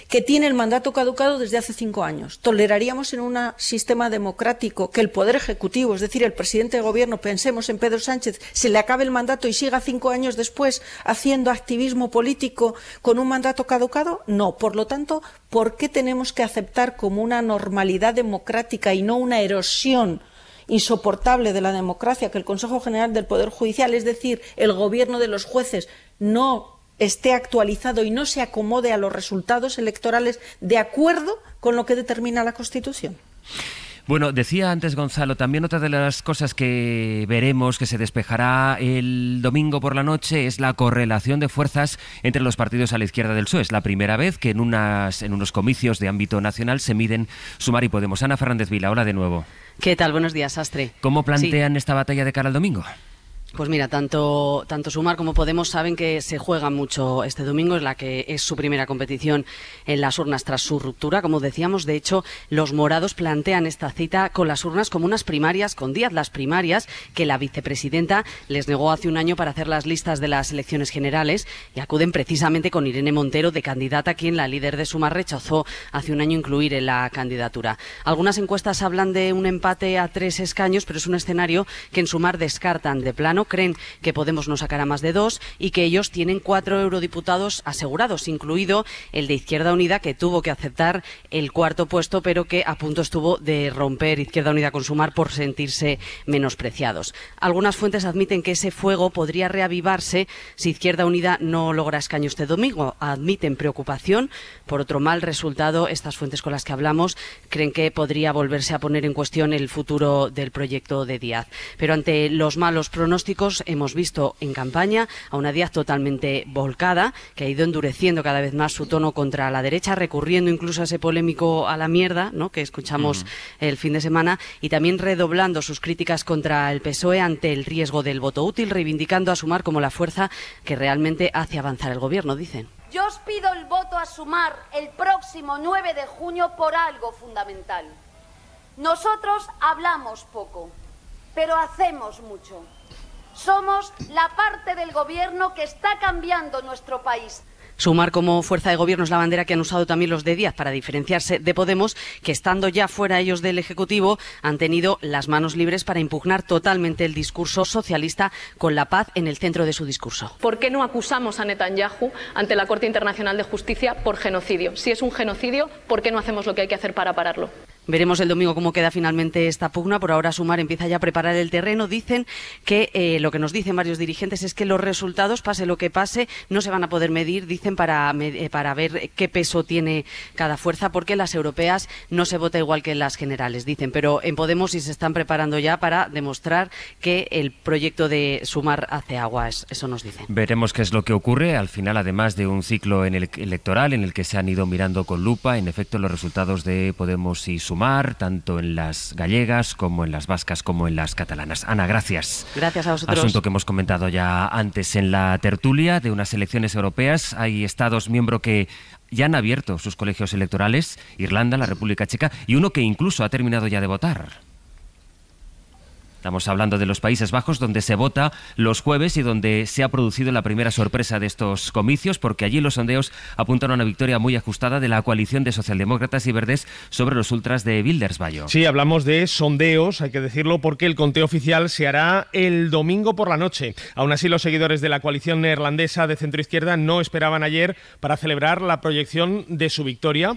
que tiene el mandato caducado desde hace cinco años. ¿Toleraríamos en un sistema democrático que el Poder Ejecutivo, es decir, el presidente de Gobierno, pensemos en Pedro Sánchez, se le acabe el mandato y siga cinco años después haciendo activismo político con un mandato caducado? No. Por lo tanto, ¿por qué tenemos que aceptar como una normalidad democrática y no una erosión? insoportable de la democracia que el Consejo General del Poder Judicial, es decir, el gobierno de los jueces, no esté actualizado y no se acomode a los resultados electorales de acuerdo con lo que determina la Constitución. Bueno, decía antes Gonzalo, también otra de las cosas que veremos, que se despejará el domingo por la noche, es la correlación de fuerzas entre los partidos a la izquierda del PSOE. Es la primera vez que en, unos comicios de ámbito nacional se miden Sumar y Podemos. Ana Fernández Vila, hola de nuevo. ¿Qué tal? Buenos días, Astre. ¿Cómo plantean esta batalla de cara al domingo? Pues mira, tanto, tanto Sumar como Podemos saben que se juega mucho este domingo, es la que es su primera competición en las urnas tras su ruptura. Como decíamos, de hecho, los morados plantean esta cita con las urnas como unas primarias, con días las primarias que la vicepresidenta les negó hace un año para hacer las listas de las elecciones generales y acuden precisamente con Irene Montero de candidata, quien la líder de Sumar rechazó hace un año incluir en la candidatura. Algunas encuestas hablan de un empate a tres escaños, pero es un escenario que en Sumar descartan de plano creen que Podemos no sacará más de dos y que ellos tienen cuatro eurodiputados asegurados, incluido el de Izquierda Unida, que tuvo que aceptar el cuarto puesto, pero que a punto estuvo de romper Izquierda Unida con Sumar por sentirse menospreciados. Algunas fuentes admiten que ese fuego podría reavivarse si Izquierda Unida no logra escaño este domingo. Admiten preocupación por otro mal resultado. Estas fuentes con las que hablamos creen que podría volverse a poner en cuestión el futuro del proyecto de Díaz. Pero ante los malos pronósticos, hemos visto en campaña a una Díaz totalmente volcada, que ha ido endureciendo cada vez más su tono contra la derecha, recurriendo incluso a ese polémico a la mierda, que escuchamos mm. el fin de semana, y también redoblando sus críticas contra el PSOE ante el riesgo del voto útil, reivindicando a Sumar como la fuerza que realmente hace avanzar el gobierno, dicen. Yo os pido el voto a Sumar el próximo 9 de junio por algo fundamental. Nosotros hablamos poco, pero hacemos mucho. Somos la parte del gobierno que está cambiando nuestro país. Sumar como fuerza de gobierno es la bandera que han usado también los de Díaz para diferenciarse de Podemos, que estando ya fuera ellos del Ejecutivo, han tenido las manos libres para impugnar totalmente el discurso socialista con la paz en el centro de su discurso. ¿Por qué no acusamos a Netanyahu ante la Corte Internacional de Justicia por genocidio? Si es un genocidio, ¿por qué no hacemos lo que hay que hacer para pararlo? Veremos el domingo cómo queda finalmente esta pugna. Por ahora Sumar empieza ya a preparar el terreno. Dicen que eh, lo que nos dicen varios dirigentes es que los resultados, pase lo que pase, no se van a poder medir, dicen, para, eh, para ver qué peso tiene cada fuerza, porque las europeas no se vota igual que las generales, dicen. Pero en Podemos sí se están preparando ya para demostrar que el proyecto de Sumar hace agua, Eso nos dicen. Veremos qué es lo que ocurre. Al final, además de un ciclo en el electoral en el que se han ido mirando con lupa, en efecto, los resultados de Podemos y Sumar tanto en las gallegas como en las vascas como en las catalanas. Ana, gracias. Gracias a vosotros. Asunto que hemos comentado ya antes en la tertulia de unas elecciones europeas. Hay Estados miembro que ya han abierto sus colegios electorales, Irlanda, la República Checa, y uno que incluso ha terminado ya de votar. Estamos hablando de los Países Bajos, donde se vota los jueves y donde se ha producido la primera sorpresa de estos comicios, porque allí los sondeos apuntan a una victoria muy ajustada de la coalición de socialdemócratas y verdes sobre los ultras de Bildersbayo. Sí, hablamos de sondeos, hay que decirlo, porque el conteo oficial se hará el domingo por la noche. Aún así, los seguidores de la coalición neerlandesa de centroizquierda no esperaban ayer para celebrar la proyección de su victoria.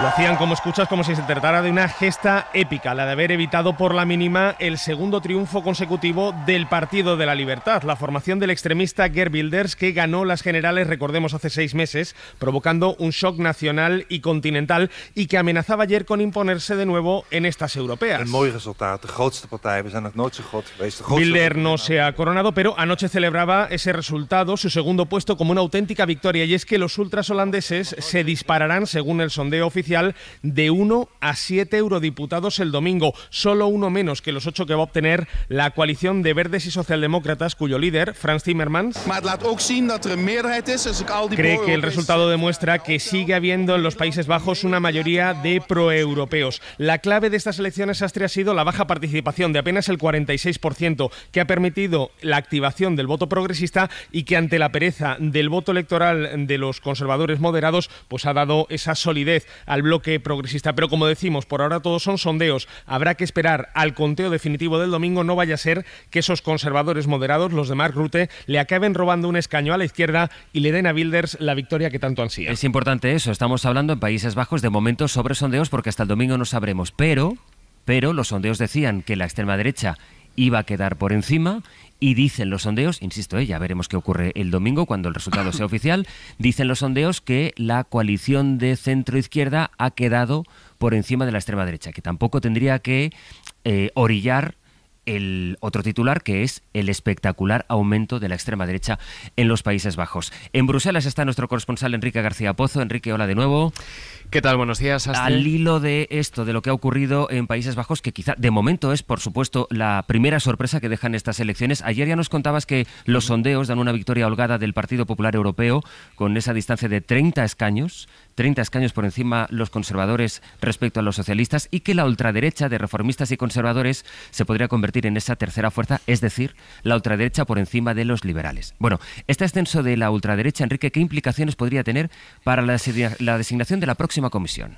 Lo hacían, como escuchas, como si se tratara de una gesta épica, la de haber evitado por la mínima el segundo triunfo consecutivo del Partido de la Libertad, la formación del extremista Ger Wilders que ganó las generales, recordemos, hace seis meses, provocando un shock nacional y continental y que amenazaba ayer con imponerse de nuevo en estas europeas. el resultado, grootste partij, we zijn nog nooit zo groot geweest. Wilder no se ha coronado, pero anoche celebraba ese resultado, su segundo puesto, como una auténtica victoria y es que los ultras holandeses se dispararán, según el sondeo oficial, de 1 a 7 eurodiputados el domingo, solo uno menos que los ocho que va a obtener la coalición de verdes y socialdemócratas, cuyo líder, Franz Timmermans, cree que el resultado demuestra que sigue habiendo en los Países Bajos una mayoría de proeuropeos. La clave de estas elecciones Astria... ha sido la baja participación de apenas el 46%, que ha permitido la activación del voto progresista y que ante la pereza del voto electoral de los conservadores moderados, pues ha dado esa solidez a bloque progresista. Pero como decimos, por ahora todos son sondeos. Habrá que esperar al conteo definitivo del domingo. No vaya a ser que esos conservadores moderados, los de Mark Rutte, le acaben robando un escaño a la izquierda y le den a Bilders la victoria que tanto ansía. Es importante eso. Estamos hablando en Países Bajos de momento sobre sondeos porque hasta el domingo no sabremos. Pero, pero los sondeos decían que la extrema derecha iba a quedar por encima y dicen los sondeos, insisto, eh, ya veremos qué ocurre el domingo cuando el resultado sea oficial, dicen los sondeos que la coalición de centro-izquierda ha quedado por encima de la extrema derecha, que tampoco tendría que eh, orillar el otro titular que es el espectacular aumento de la extrema derecha en los Países Bajos. En Bruselas está nuestro corresponsal Enrique García Pozo. Enrique, hola de nuevo. ¿Qué tal? Buenos días. Al hilo de esto, de lo que ha ocurrido en Países Bajos, que quizá de momento es, por supuesto, la primera sorpresa que dejan estas elecciones. Ayer ya nos contabas que los sondeos dan una victoria holgada del Partido Popular Europeo con esa distancia de 30 escaños 30 escaños por encima los conservadores respecto a los socialistas y que la ultraderecha de reformistas y conservadores se podría convertir en esa tercera fuerza, es decir, la ultraderecha por encima de los liberales. Bueno, este ascenso de la ultraderecha, Enrique, ¿qué implicaciones podría tener para la, la designación de la próxima comisión?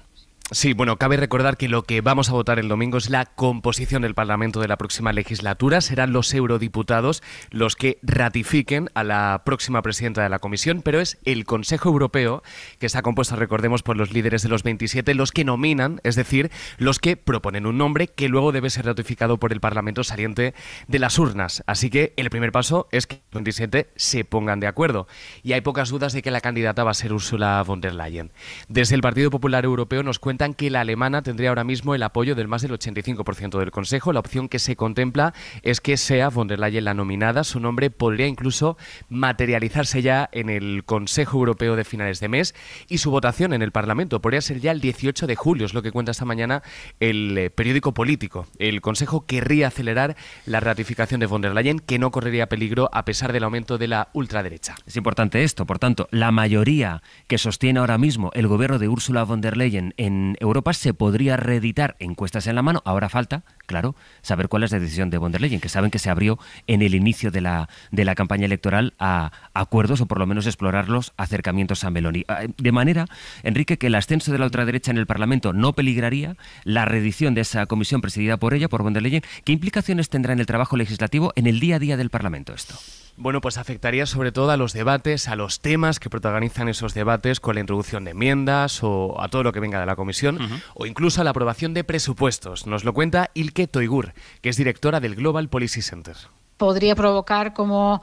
Sí, bueno, cabe recordar que lo que vamos a votar el domingo es la composición del Parlamento de la próxima legislatura. Serán los eurodiputados los que ratifiquen a la próxima presidenta de la Comisión, pero es el Consejo Europeo, que está compuesto, recordemos, por los líderes de los 27, los que nominan, es decir, los que proponen un nombre que luego debe ser ratificado por el Parlamento saliente de las urnas. Así que el primer paso es que los 27 se pongan de acuerdo. Y hay pocas dudas de que la candidata va a ser Ursula von der Leyen. Desde el Partido Popular Europeo nos cuenta que la alemana tendría ahora mismo el apoyo del más del 85% del Consejo. La opción que se contempla es que sea von der Leyen la nominada. Su nombre podría incluso materializarse ya en el Consejo Europeo de finales de mes y su votación en el Parlamento podría ser ya el 18 de julio, es lo que cuenta esta mañana el eh, periódico político. El Consejo querría acelerar la ratificación de von der Leyen, que no correría peligro a pesar del aumento de la ultraderecha. Es importante esto, por tanto, la mayoría que sostiene ahora mismo el gobierno de Ursula von der Leyen en en Europa se podría reeditar encuestas en la mano. Ahora falta, claro, saber cuál es la decisión de von der Leyen, que saben que se abrió en el inicio de la, de la campaña electoral a acuerdos o por lo menos explorar los acercamientos a Meloni. Ah, de manera, Enrique, que el ascenso de la ultraderecha en el Parlamento no peligraría la reedición de esa comisión presidida por ella, por von der Leyen. ¿Qué implicaciones tendrá en el trabajo legislativo en el día a día del Parlamento esto? Bueno, pues afectaría sobre todo a los debates, a los temas que protagonizan esos debates con la introducción de enmiendas o a todo lo que venga de la comisión, o incluso a la aprobación de presupuestos. Nos lo cuenta Ilke Toigur, que es directora del Global Policy Center. Podría provocar como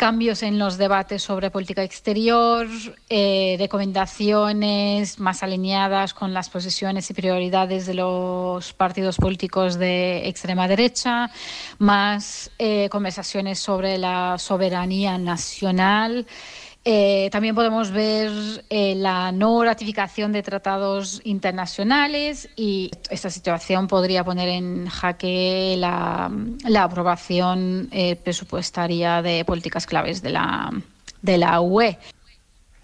cambios en los debates sobre política exterior, eh, recomendaciones más alineadas con las posiciones y prioridades de los partidos políticos de extrema derecha, más eh, conversaciones sobre la soberanía nacional. Eh, también podemos ver eh, la no ratificación de tratados internacionales y esta situación podría poner en jaque la, aprobación eh, presupuestaria de políticas claves de la UE.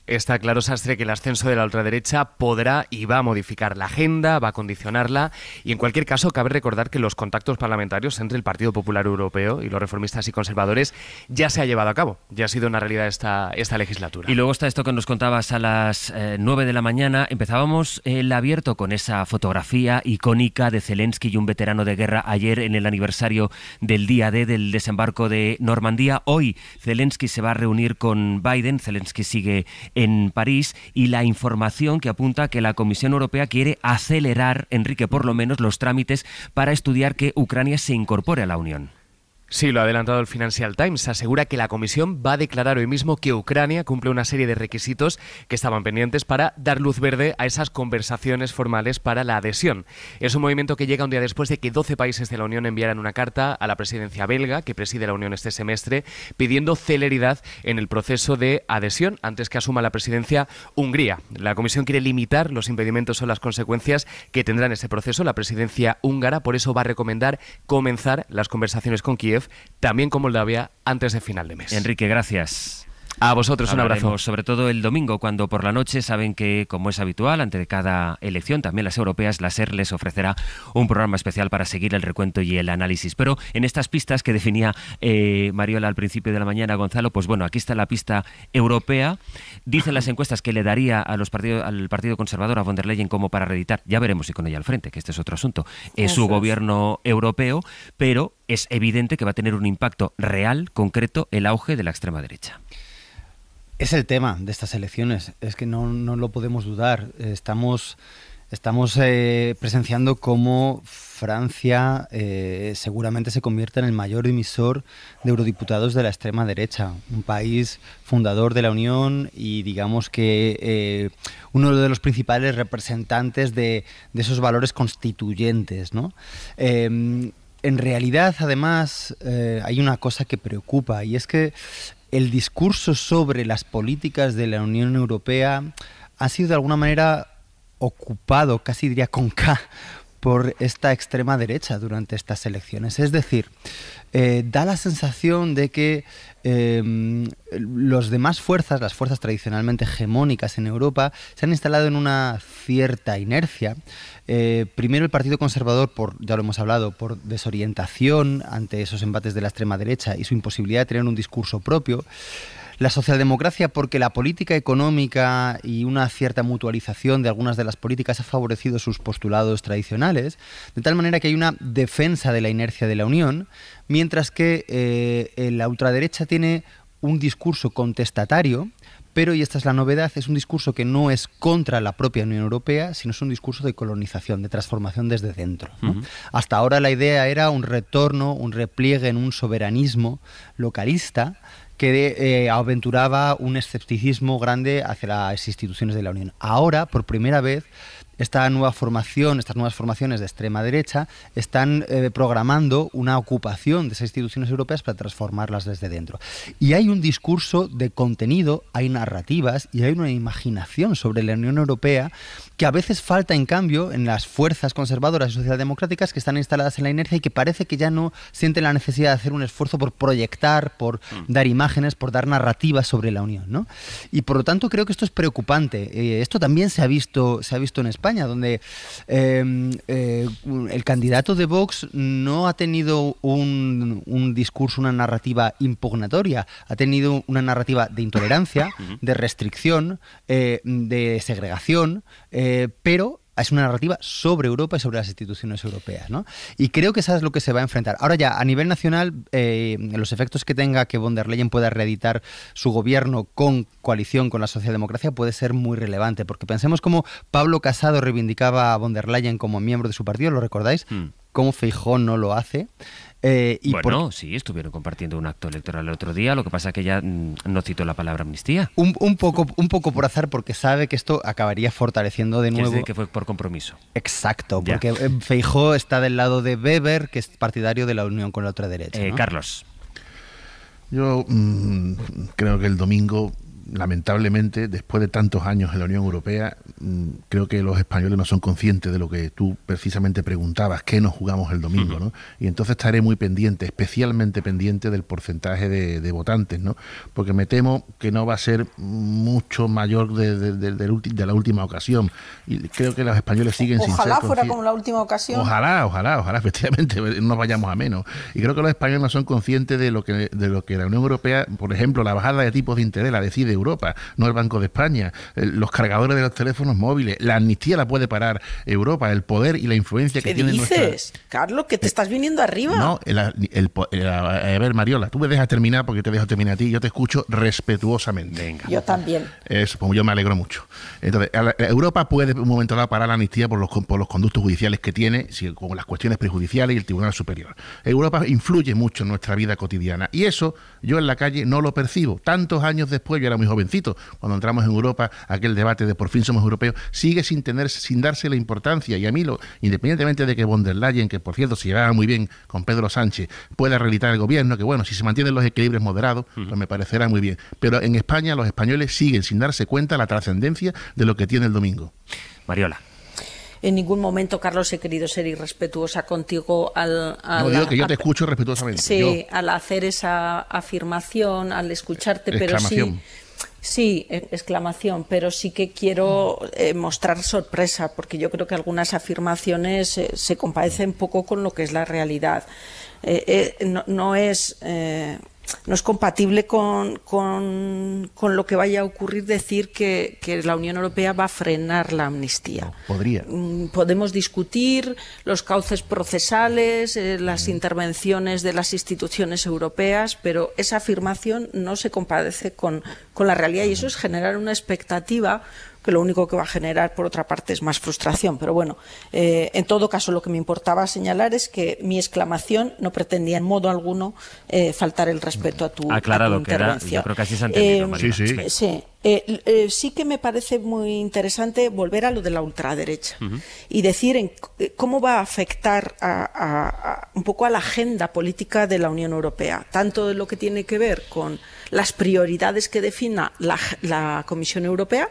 Está claro, Sastre, que el ascenso de la ultraderecha podrá y va a modificar la agenda, va a condicionarla y, en cualquier caso, cabe recordar que los contactos parlamentarios entre el Partido Popular Europeo y los reformistas y conservadores ya se ha llevado a cabo, ya ha sido una realidad esta, esta legislatura. Y luego está esto que nos contabas a las eh, nueve de la mañana. Empezábamos el abierto con esa fotografía icónica de Zelensky y un veterano de guerra ayer en el aniversario del día D del desembarco de Normandía. Hoy Zelensky se va a reunir con Biden, Zelensky sigue en París y la información que apunta que la Comisión Europea quiere acelerar, Enrique, por lo menos los trámites para estudiar que Ucrania se incorpore a la Unión. Sí, lo ha adelantado el Financial Times. Asegura que la Comisión va a declarar hoy mismo que Ucrania cumple una serie de requisitos que estaban pendientes para dar luz verde a esas conversaciones formales para la adhesión. Es un movimiento que llega un día después de que 12 países de la Unión enviaran una carta a la presidencia belga, que preside la Unión este semestre, pidiendo celeridad en el proceso de adhesión antes que asuma la presidencia Hungría. La Comisión quiere limitar los impedimentos o las consecuencias que tendrán ese proceso la presidencia húngara, por eso va a recomendar comenzar las conversaciones con Kiev también también con Moldavia, antes de final de mes. Enrique, gracias. A vosotros un abrazo. Sobre todo el domingo, cuando por la noche saben que, como es habitual, ante cada elección, también las europeas, la SER les ofrecerá un programa especial para seguir el recuento y el análisis. Pero en estas pistas que definía eh, Mariola al principio de la mañana, Gonzalo, pues bueno, aquí está la pista europea. Dicen las encuestas que le daría a los partidos, al Partido Conservador, a von der Leyen, como para reeditar, ya veremos si con ella al frente, que este es otro asunto, es su gobierno europeo, pero es evidente que va a tener un impacto real, concreto, el auge de la extrema derecha. Es el tema de estas elecciones, es que no, lo podemos dudar. Estamos, estamos eh, presenciando cómo Francia eh, seguramente se convierte en el mayor emisor de eurodiputados de la extrema derecha, un país fundador de la Unión y digamos que eh, uno de los principales representantes de, esos valores constituyentes. Em, en realidad, además, hay una cosa que preocupa y es que el discurso sobre las políticas de la Unión Europea ha sido de alguna manera ocupado, casi diría con K, por esta extrema derecha durante estas elecciones. Es decir, eh, da la sensación de que eh, los demás fuerzas, las fuerzas tradicionalmente hegemónicas en Europa, se han instalado en una cierta inercia eh, primero el Partido Conservador, por, ya lo hemos hablado, por desorientación ante esos embates de la extrema derecha y su imposibilidad de tener un discurso propio. La socialdemocracia porque la política económica y una cierta mutualización de algunas de las políticas ha favorecido sus postulados tradicionales, de tal manera que hay una defensa de la inercia de la Unión, mientras que eh, eh, la ultraderecha tiene un discurso contestatario pero, y esta es la novedad, es un discurso que no es contra la propia Unión Europea, sino es un discurso de colonización, de transformación desde dentro. Hasta ahora la idea era un retorno, un repliegue en un soberanismo localista que eh, aventuraba un escepticismo grande hacia las instituciones de la Unión. Ahora, por primera vez, esta nueva formación, estas nuevas formaciones de extrema derecha están eh, programando una ocupación de esas instituciones europeas para transformarlas desde dentro. Y hay un discurso de contenido, hay narrativas y hay una imaginación sobre la Unión Europea que a veces falta en cambio en las fuerzas conservadoras y socialdemocráticas que están instaladas en la inercia y que parece que ya no sienten la necesidad de hacer un esfuerzo por proyectar, por mm. dar imágenes, por dar narrativas sobre la Unión. ¿no? Y por lo tanto creo que esto es preocupante. Eh, esto también se ha visto, se ha visto en España, donde em, eh, el candidato de Vox no ha tenido un, discurso, una narrativa impugnatoria, ha tenido una narrativa de intolerancia, de restricción, eh, de segregación. Eh, pero es una narrativa sobre Europa y sobre las instituciones europeas, ¿no? Y creo que esa es lo que se va a enfrentar. Ahora ya, a nivel nacional, eh, los efectos que tenga que von der Leyen pueda reeditar su gobierno con coalición con la socialdemocracia puede ser muy relevante, porque pensemos cómo Pablo Casado reivindicaba a von der Leyen como miembro de su partido, ¿lo recordáis? Mm. Cómo Feijón no lo hace. Eh, bueno, sí, estuvieron compartiendo un acto electoral el otro día, lo que pasa es que ya mm, no citó la palabra amnistía. Un, poco, un poco por azar, porque sabe que esto acabaría fortaleciendo de nuevo... Desde que fue por compromiso. Exacto, porque eh, Feijó está del lado de Weber, que es partidario de la unión con la otra derecha. Eh, Carlos. Yo mm, creo que el domingo, lamentablemente, después de tantos años en la Unión Europea, Mm, creo que los españoles no son conscientes de lo que tú precisamente preguntabas, qué nos jugamos el domingo, ¿no? Y entonces estaré muy pendiente, especialmente pendiente del porcentaje de, votantes, ¿no? Porque me temo que no va a ser mucho mayor de, de, la última ocasión. Y creo que los españoles siguen ojalá Ojalá fuera como la última ocasión. Ojalá, ojalá, ojalá, efectivamente, no vayamos a menos. Y creo que los españoles no son conscientes de lo que, de lo que la Unión Europea, por ejemplo, la bajada de tipos de interés la decide Europa, no el Banco de España. Eh, los cargadores de los teléfonos móviles. La amnistía la puede parar Europa, el poder y la influencia que ¿Qué tiene Carlos, que te eh, estás viniendo arriba. No, el, a ver, Mariola, tú me dejas terminar porque yo te dejo terminar a ti. Yo te escucho respetuosamente. Venga. Yo también. Eso, pues yo me alegro mucho. Entonces, Europa puede un momento dado parar la amnistía por los, por los conductos judiciales que tiene, con las cuestiones prejudiciales y el Tribunal Superior. Europa influye mucho en nuestra vida cotidiana. Y eso yo en la calle no lo percibo. Tantos años después, yo era muy jovencito, cuando entramos en Europa, aquel debate de por fin somos europeos sigue sin tener, sin darse la importancia. Y a mí, lo, independientemente de que von der Leyen, que por cierto se llevaba muy bien con Pedro Sánchez, pueda rehabilitar el gobierno, que bueno, si se mantienen los equilibrios moderados, pues me parecerá muy bien. Pero en España los españoles siguen sin darse cuenta la trascendencia de lo que tiene el domingo. Mariola. En ningún momento, Carlos, he querido ser irrespetuosa contigo al... no, digo que yo te escucho respetuosamente. Sí, al hacer esa afirmación, al escucharte, pero sí Sí, e-, exclamación, pero sí que quiero eh, mostrar sorpresa, porque yo creo que algunas afirmaciones eh, se compadecen poco con lo que es la realidad. Eh, no, es no es compatible con, lo que vaya a ocurrir decir que, la Unión Europea va a frenar la amnistía. podría. Mm, podemos discutir los cauces procesales, eh, las mm. intervenciones de las instituciones europeas, pero esa afirmación no se compadece con, la realidad y eso mm. es generar una expectativa que lo único que va a generar, por otra parte, es más frustración. Pero bueno, eh, en todo caso, lo que me importaba señalar es que mi exclamación no pretendía en modo alguno eh, faltar el respeto a tu, Aclarado que Era, yo creo que así se ha entendido, eh, Sí, sí. sí. sí que me parece muy interesante volver a lo de la ultraderecha y decir en, cómo va a afectar un poco a la agenda política de la Unión Europea, tanto de lo que tiene que ver con las prioridades que defina la Comisión Europea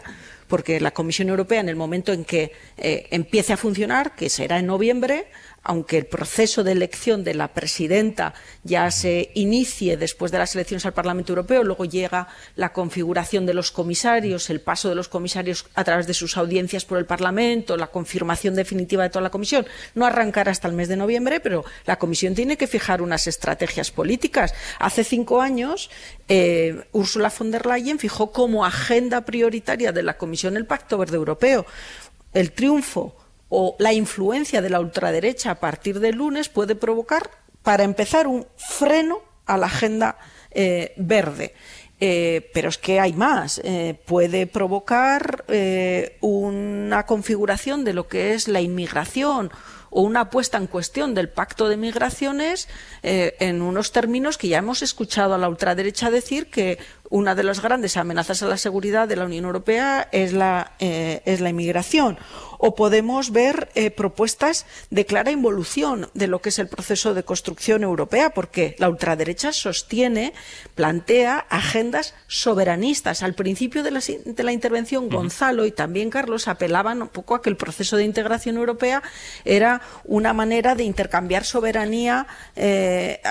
porque la Comisión Europea, en el momento en que eh, empiece a funcionar, que será en noviembre, aunque el proceso de elección de la presidenta ya se inicie después de las elecciones al Parlamento Europeo, luego llega la configuración de los comisarios, el paso de los comisarios a través de sus audiencias por el Parlamento, la confirmación definitiva de toda la comisión. No arrancará hasta el mes de noviembre, pero la comisión tiene que fijar unas estrategias políticas. Hace cinco años, eh, Ursula von der Leyen fijó como agenda prioritaria de la Comisión el Pacto Verde Europeo. El triunfo o la influencia de la ultraderecha a partir del lunes puede provocar, para empezar, un freno a la agenda eh, verde. Eh, pero es que hay más. Eh, puede provocar una configuración de lo que es la inmigración o una puesta en cuestión del pacto de migraciones en unos términos que ya hemos escuchado a la ultraderecha decir que una de las grandes amenazas a la seguridad de la Unión Europea es la inmigración o podemos ver eh, propuestas de clara involución de lo que es el proceso de construcción europea, porque la ultraderecha sostiene, plantea agendas soberanistas. Al principio de la, intervención, Gonzalo y también Carlos apelaban un poco a que el proceso de integración europea era una manera de intercambiar soberanía eh,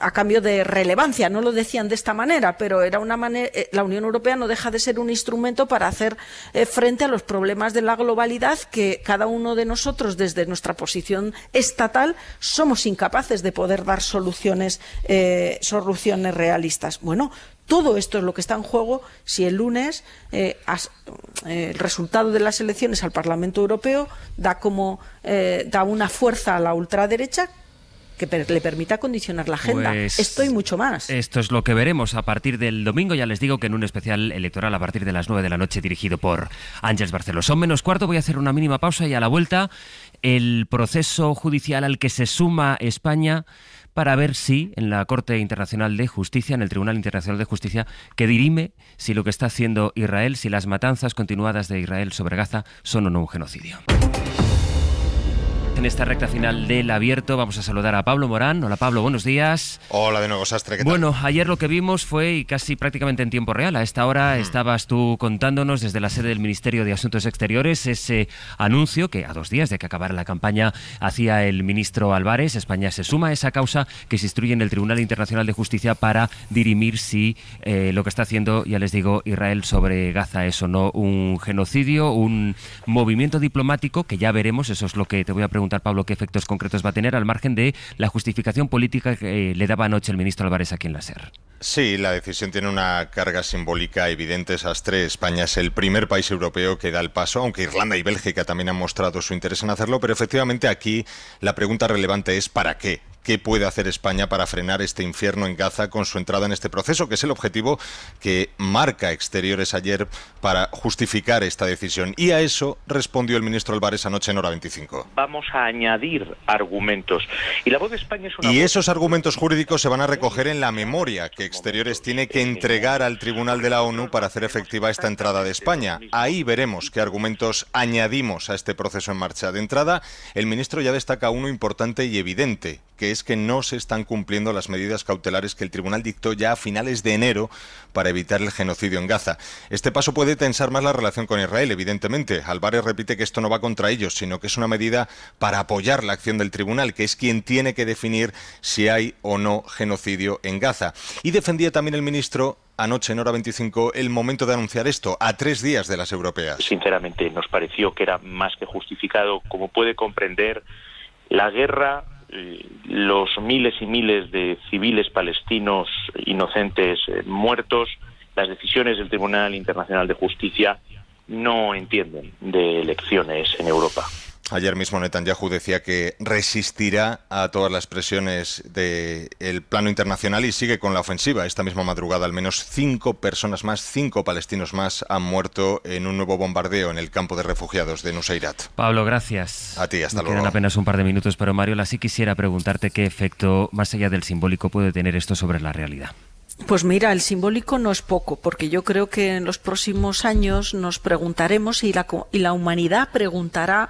a cambio de relevancia. No lo decían de esta manera, pero era una eh, la Unión Europea no deja de ser un instrumento para hacer eh, frente a los problemas de la globalidad que cada uno de nosotros, desde nuestra posición estatal, somos incapaces de poder dar soluciones, eh, soluciones realistas. Bueno, todo esto es lo que está en juego si el lunes el resultado de las elecciones al Parlamento Europeo da como da una fuerza a la ultraderecha que le permita condicionar la agenda. Pues Estoy esto mucho más. Esto es lo que veremos a partir del domingo. Ya les digo que en un especial electoral a partir de las 9 de la noche dirigido por Ángeles Barceló. Son menos cuarto, voy a hacer una mínima pausa y a la vuelta el proceso judicial al que se suma España para ver si en la Corte Internacional de Justicia, en el Tribunal Internacional de Justicia, que dirime si lo que está haciendo Israel, si las matanzas continuadas de Israel sobre Gaza son o no un genocidio. En esta recta final del abierto vamos a saludar a Pablo Morán. Hola Pablo, buenos días. Hola de nuevo, Sastre. Bueno, ayer lo que vimos fue y casi prácticamente en tiempo real. A esta hora estabas tú contándonos desde la sede del Ministerio de Asuntos Exteriores ese anuncio que a dos días de que acabara la campaña hacía el ministro Álvarez. España se suma a esa causa que se instruye en el Tribunal Internacional de Justicia para dirimir si eh, lo que está haciendo, ya les digo, Israel sobre Gaza es o no un genocidio, un movimiento diplomático que ya veremos. Eso es lo que te voy a preguntar preguntar, Pablo, qué efectos concretos va a tener al margen de la justificación política que eh, le daba anoche el ministro Álvarez aquí en la SER. Sí, la decisión tiene una carga simbólica evidente, esas tres. España es el primer país europeo que da el paso, aunque Irlanda y Bélgica también han mostrado su interés en hacerlo, pero efectivamente aquí la pregunta relevante es ¿para qué? qué puede hacer España para frenar este infierno en Gaza con su entrada en este proceso, que es el objetivo que marca Exteriores ayer para justificar esta decisión. Y a eso respondió el ministro Álvarez anoche en hora 25. Vamos a añadir argumentos. Y la voz de España es una Y esos argumentos jurídicos se van a recoger en la memoria que Exteriores tiene que entregar al Tribunal de la ONU para hacer efectiva esta entrada de España. Ahí veremos qué argumentos añadimos a este proceso en marcha. De entrada, el ministro ya destaca uno importante y evidente, que es que no se están cumpliendo las medidas cautelares que el tribunal dictó ya a finales de enero para evitar el genocidio en Gaza. Este paso puede tensar más la relación con Israel, evidentemente. Álvarez repite que esto no va contra ellos, sino que es una medida para apoyar la acción del tribunal, que es quien tiene que definir si hay o no genocidio en Gaza. Y defendía también el ministro anoche en hora 25 el momento de anunciar esto, a tres días de las europeas. Sinceramente, nos pareció que era más que justificado, como puede comprender, la guerra eh, los miles y miles de civiles palestinos inocentes eh, muertos, las decisiones del Tribunal Internacional de Justicia no entienden de elecciones en Europa. Ayer mismo Netanyahu decía que resistirá a todas las presiones del plano internacional y sigue con la ofensiva. Esta misma madrugada al menos cinco personas más, cinco palestinos más han muerto en un nuevo bombardeo en el campo de refugiados de Nuseirat. Pablo, gracias. A ti, hasta luego. Quedan apenas un par de minutos, pero Mario, sí quisiera preguntarte qué efecto, más allá del simbólico, puede tener esto sobre la realidad. Pues mira, el simbólico no es poco, porque yo creo que en los próximos años nos preguntaremos y la humanidad preguntará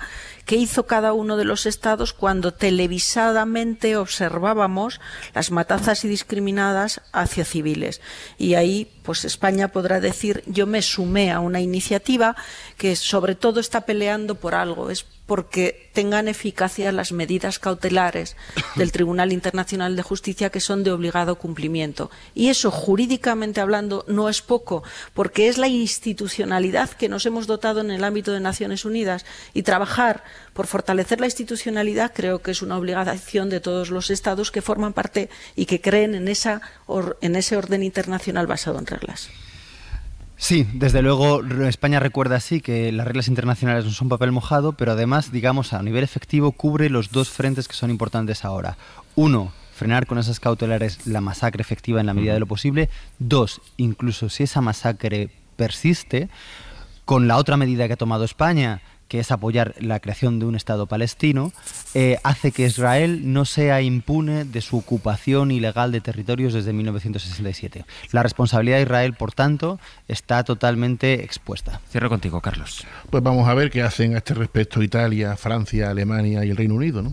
¿Qué hizo cada uno de los estados cuando televisadamente observábamos las matazas y discriminadas hacia civiles. Y ahí, pues España podrá decir, yo me sumé a una iniciativa que sobre todo está peleando por algo, es porque tengan eficacia las medidas cautelares del Tribunal Internacional de Justicia que son de obligado cumplimiento. Y eso, jurídicamente hablando, no es poco, porque es la institucionalidad que nos hemos dotado en el ámbito de Naciones Unidas y trabajar por fortalecer la institucionalidad creo que es una obligación de todos los Estados que forman parte y que creen en, esa en ese orden internacional basado en reglas. Sí, desde luego España recuerda así que las reglas internacionales no son papel mojado, pero además, digamos, a nivel efectivo cubre los dos frentes que son importantes ahora. Uno, frenar con esas cautelares la masacre efectiva en la medida de lo posible. Dos, incluso si esa masacre persiste, con la otra medida que ha tomado España, que es apoyar la creación de un Estado palestino, eh, hace que Israel no sea impune de su ocupación ilegal de territorios desde 1967. La responsabilidad de Israel, por tanto, está totalmente expuesta. Cierro contigo, Carlos. Pues vamos a ver qué hacen a este respecto Italia, Francia, Alemania y el Reino Unido, ¿no?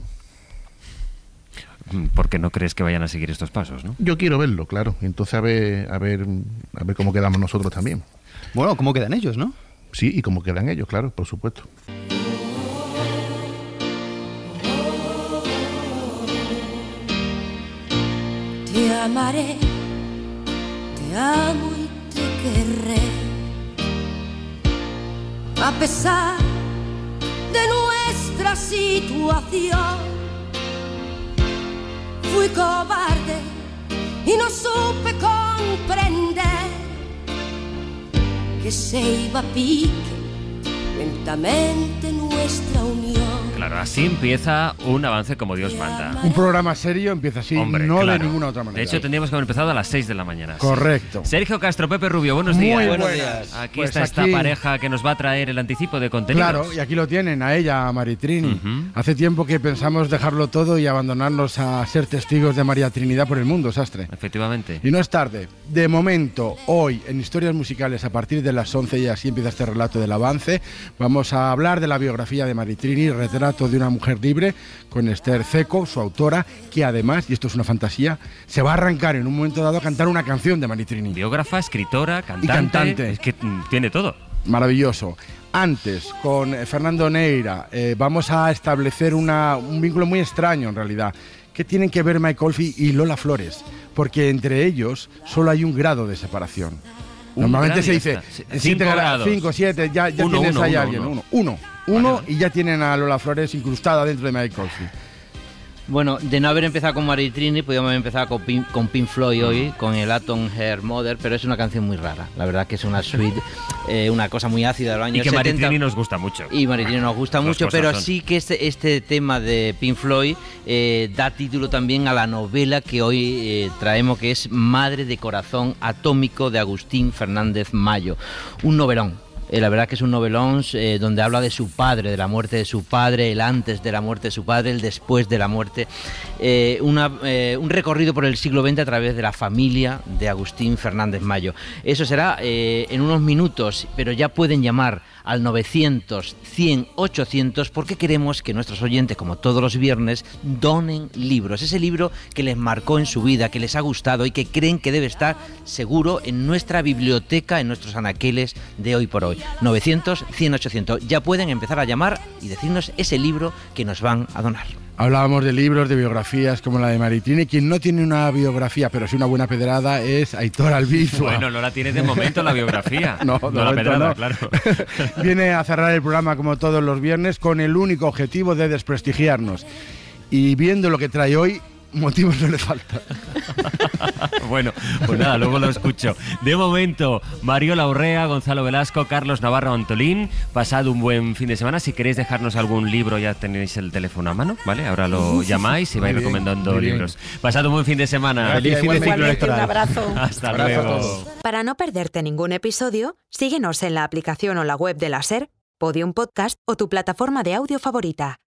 porque no crees que vayan a seguir estos pasos, ¿no? Yo quiero verlo, claro. Entonces a ver, a ver cómo quedamos nosotros también. Bueno, cómo quedan ellos, ¿no? Sí, y como quedan ellos, claro, por supuesto. Te amaré, te amo y te querré. A pesar de nuestra situación, fui cobarde y no supe comprender que se iba a pique lentamente nuestra unión claro, así empieza un avance como Dios manda. Un programa serio empieza así, no de ninguna otra manera. De hecho, tendríamos que haber empezado a las 6 de la mañana. Correcto. Sergio Castro, Pepe Rubio, buenos días. Buenos días. Aquí pues está esta pareja que nos va a traer el anticipo de contenido. Claro, y aquí lo tienen, a ella, a Maritrini. Hace tiempo que pensamos dejarlo todo y abandonarnos a ser testigos de María Trinidad por el mundo, sastre. Efectivamente. Y no es tarde. De momento, hoy, en Historias Musicales, a partir de las 11 y así empieza este relato del avance, vamos a hablar de la biografía de Maritrini, retrato de una mujer libre con Esther Ceco, su autora, que además, y esto es una fantasía, se va a arrancar en un momento dado a cantar una canción de Maritrini. Biógrafa, escritora, cantante. Y cantante. Es que mm, tiene todo. Maravilloso. Antes, con eh, Fernando Neira, eh, vamos a establecer un vínculo muy extraño en realidad. ¿Qué tienen que ver Mike Colfi y Lola Flores? Porque entre ellos solo hay un grado de separación. Normalmente se dice 5, 7, ya, ya uno, tienes uno, ahí alguien. Uno, uno, uno y ya tienen a Lola Flores incrustada dentro de Mike bueno, de no haber empezado con Maritrini, Trini, podíamos haber empezado con Pink, con Pink Floyd hoy, ah. con el Atom Hair Mother, pero es una canción muy rara. La verdad que es una suite, eh, una cosa muy ácida de los años Y que Maritrini nos gusta mucho. Y Maritrini nos gusta mucho, pero así sí que este, este, tema de Pink Floyd eh, da título también a la novela que hoy eh, traemos, que es Madre de Corazón Atómico de Agustín Fernández Mayo. Un novelón eh, la verdad que es un novelón eh, donde habla de su padre, de la muerte de su padre, el antes de la muerte de su padre, el después de la muerte. Eh, un recorrido por el siglo XX a través de la familia de Agustín Fernández Mayo. Eso será en unos minutos, pero ya pueden llamar al 900 100 800 porque queremos que nuestros oyentes, como todos los viernes, donen libros. Ese libro que les marcó en su vida, que les ha gustado y que creen que debe estar seguro en nuestra biblioteca, en nuestros anaqueles de hoy por hoy. 900 100 800. Ya pueden empezar a llamar y decirnos ese libro que nos van a donar. Hablábamos de libros, de biografías como la de Maritini. Quien no tiene una biografía, pero sí una buena pedrada, es Aitor Albizu. Bueno, no la tiene de momento la biografía. no, no la pedrada, claro. Viene a cerrar el programa como todos los viernes con el único objetivo de desprestigiarnos. Y viendo lo que trae hoy, motivos no le faltan. bueno, pues nada, luego lo escucho. De momento, Mario Laurrea, Gonzalo Velasco, Carlos Navarro Antolín, pasad un buen fin de semana. Si queréis dejarnos algún libro, ya tenéis el teléfono a mano, ¿vale? Ahora lo llamáis y vais recomendando libros. Pasad un buen fin de semana. Un abrazo. Hasta luego. Para no perderte ningún episodio, síguenos en la aplicación o la web de la SER, Podium Podcast o tu plataforma de audio favorita.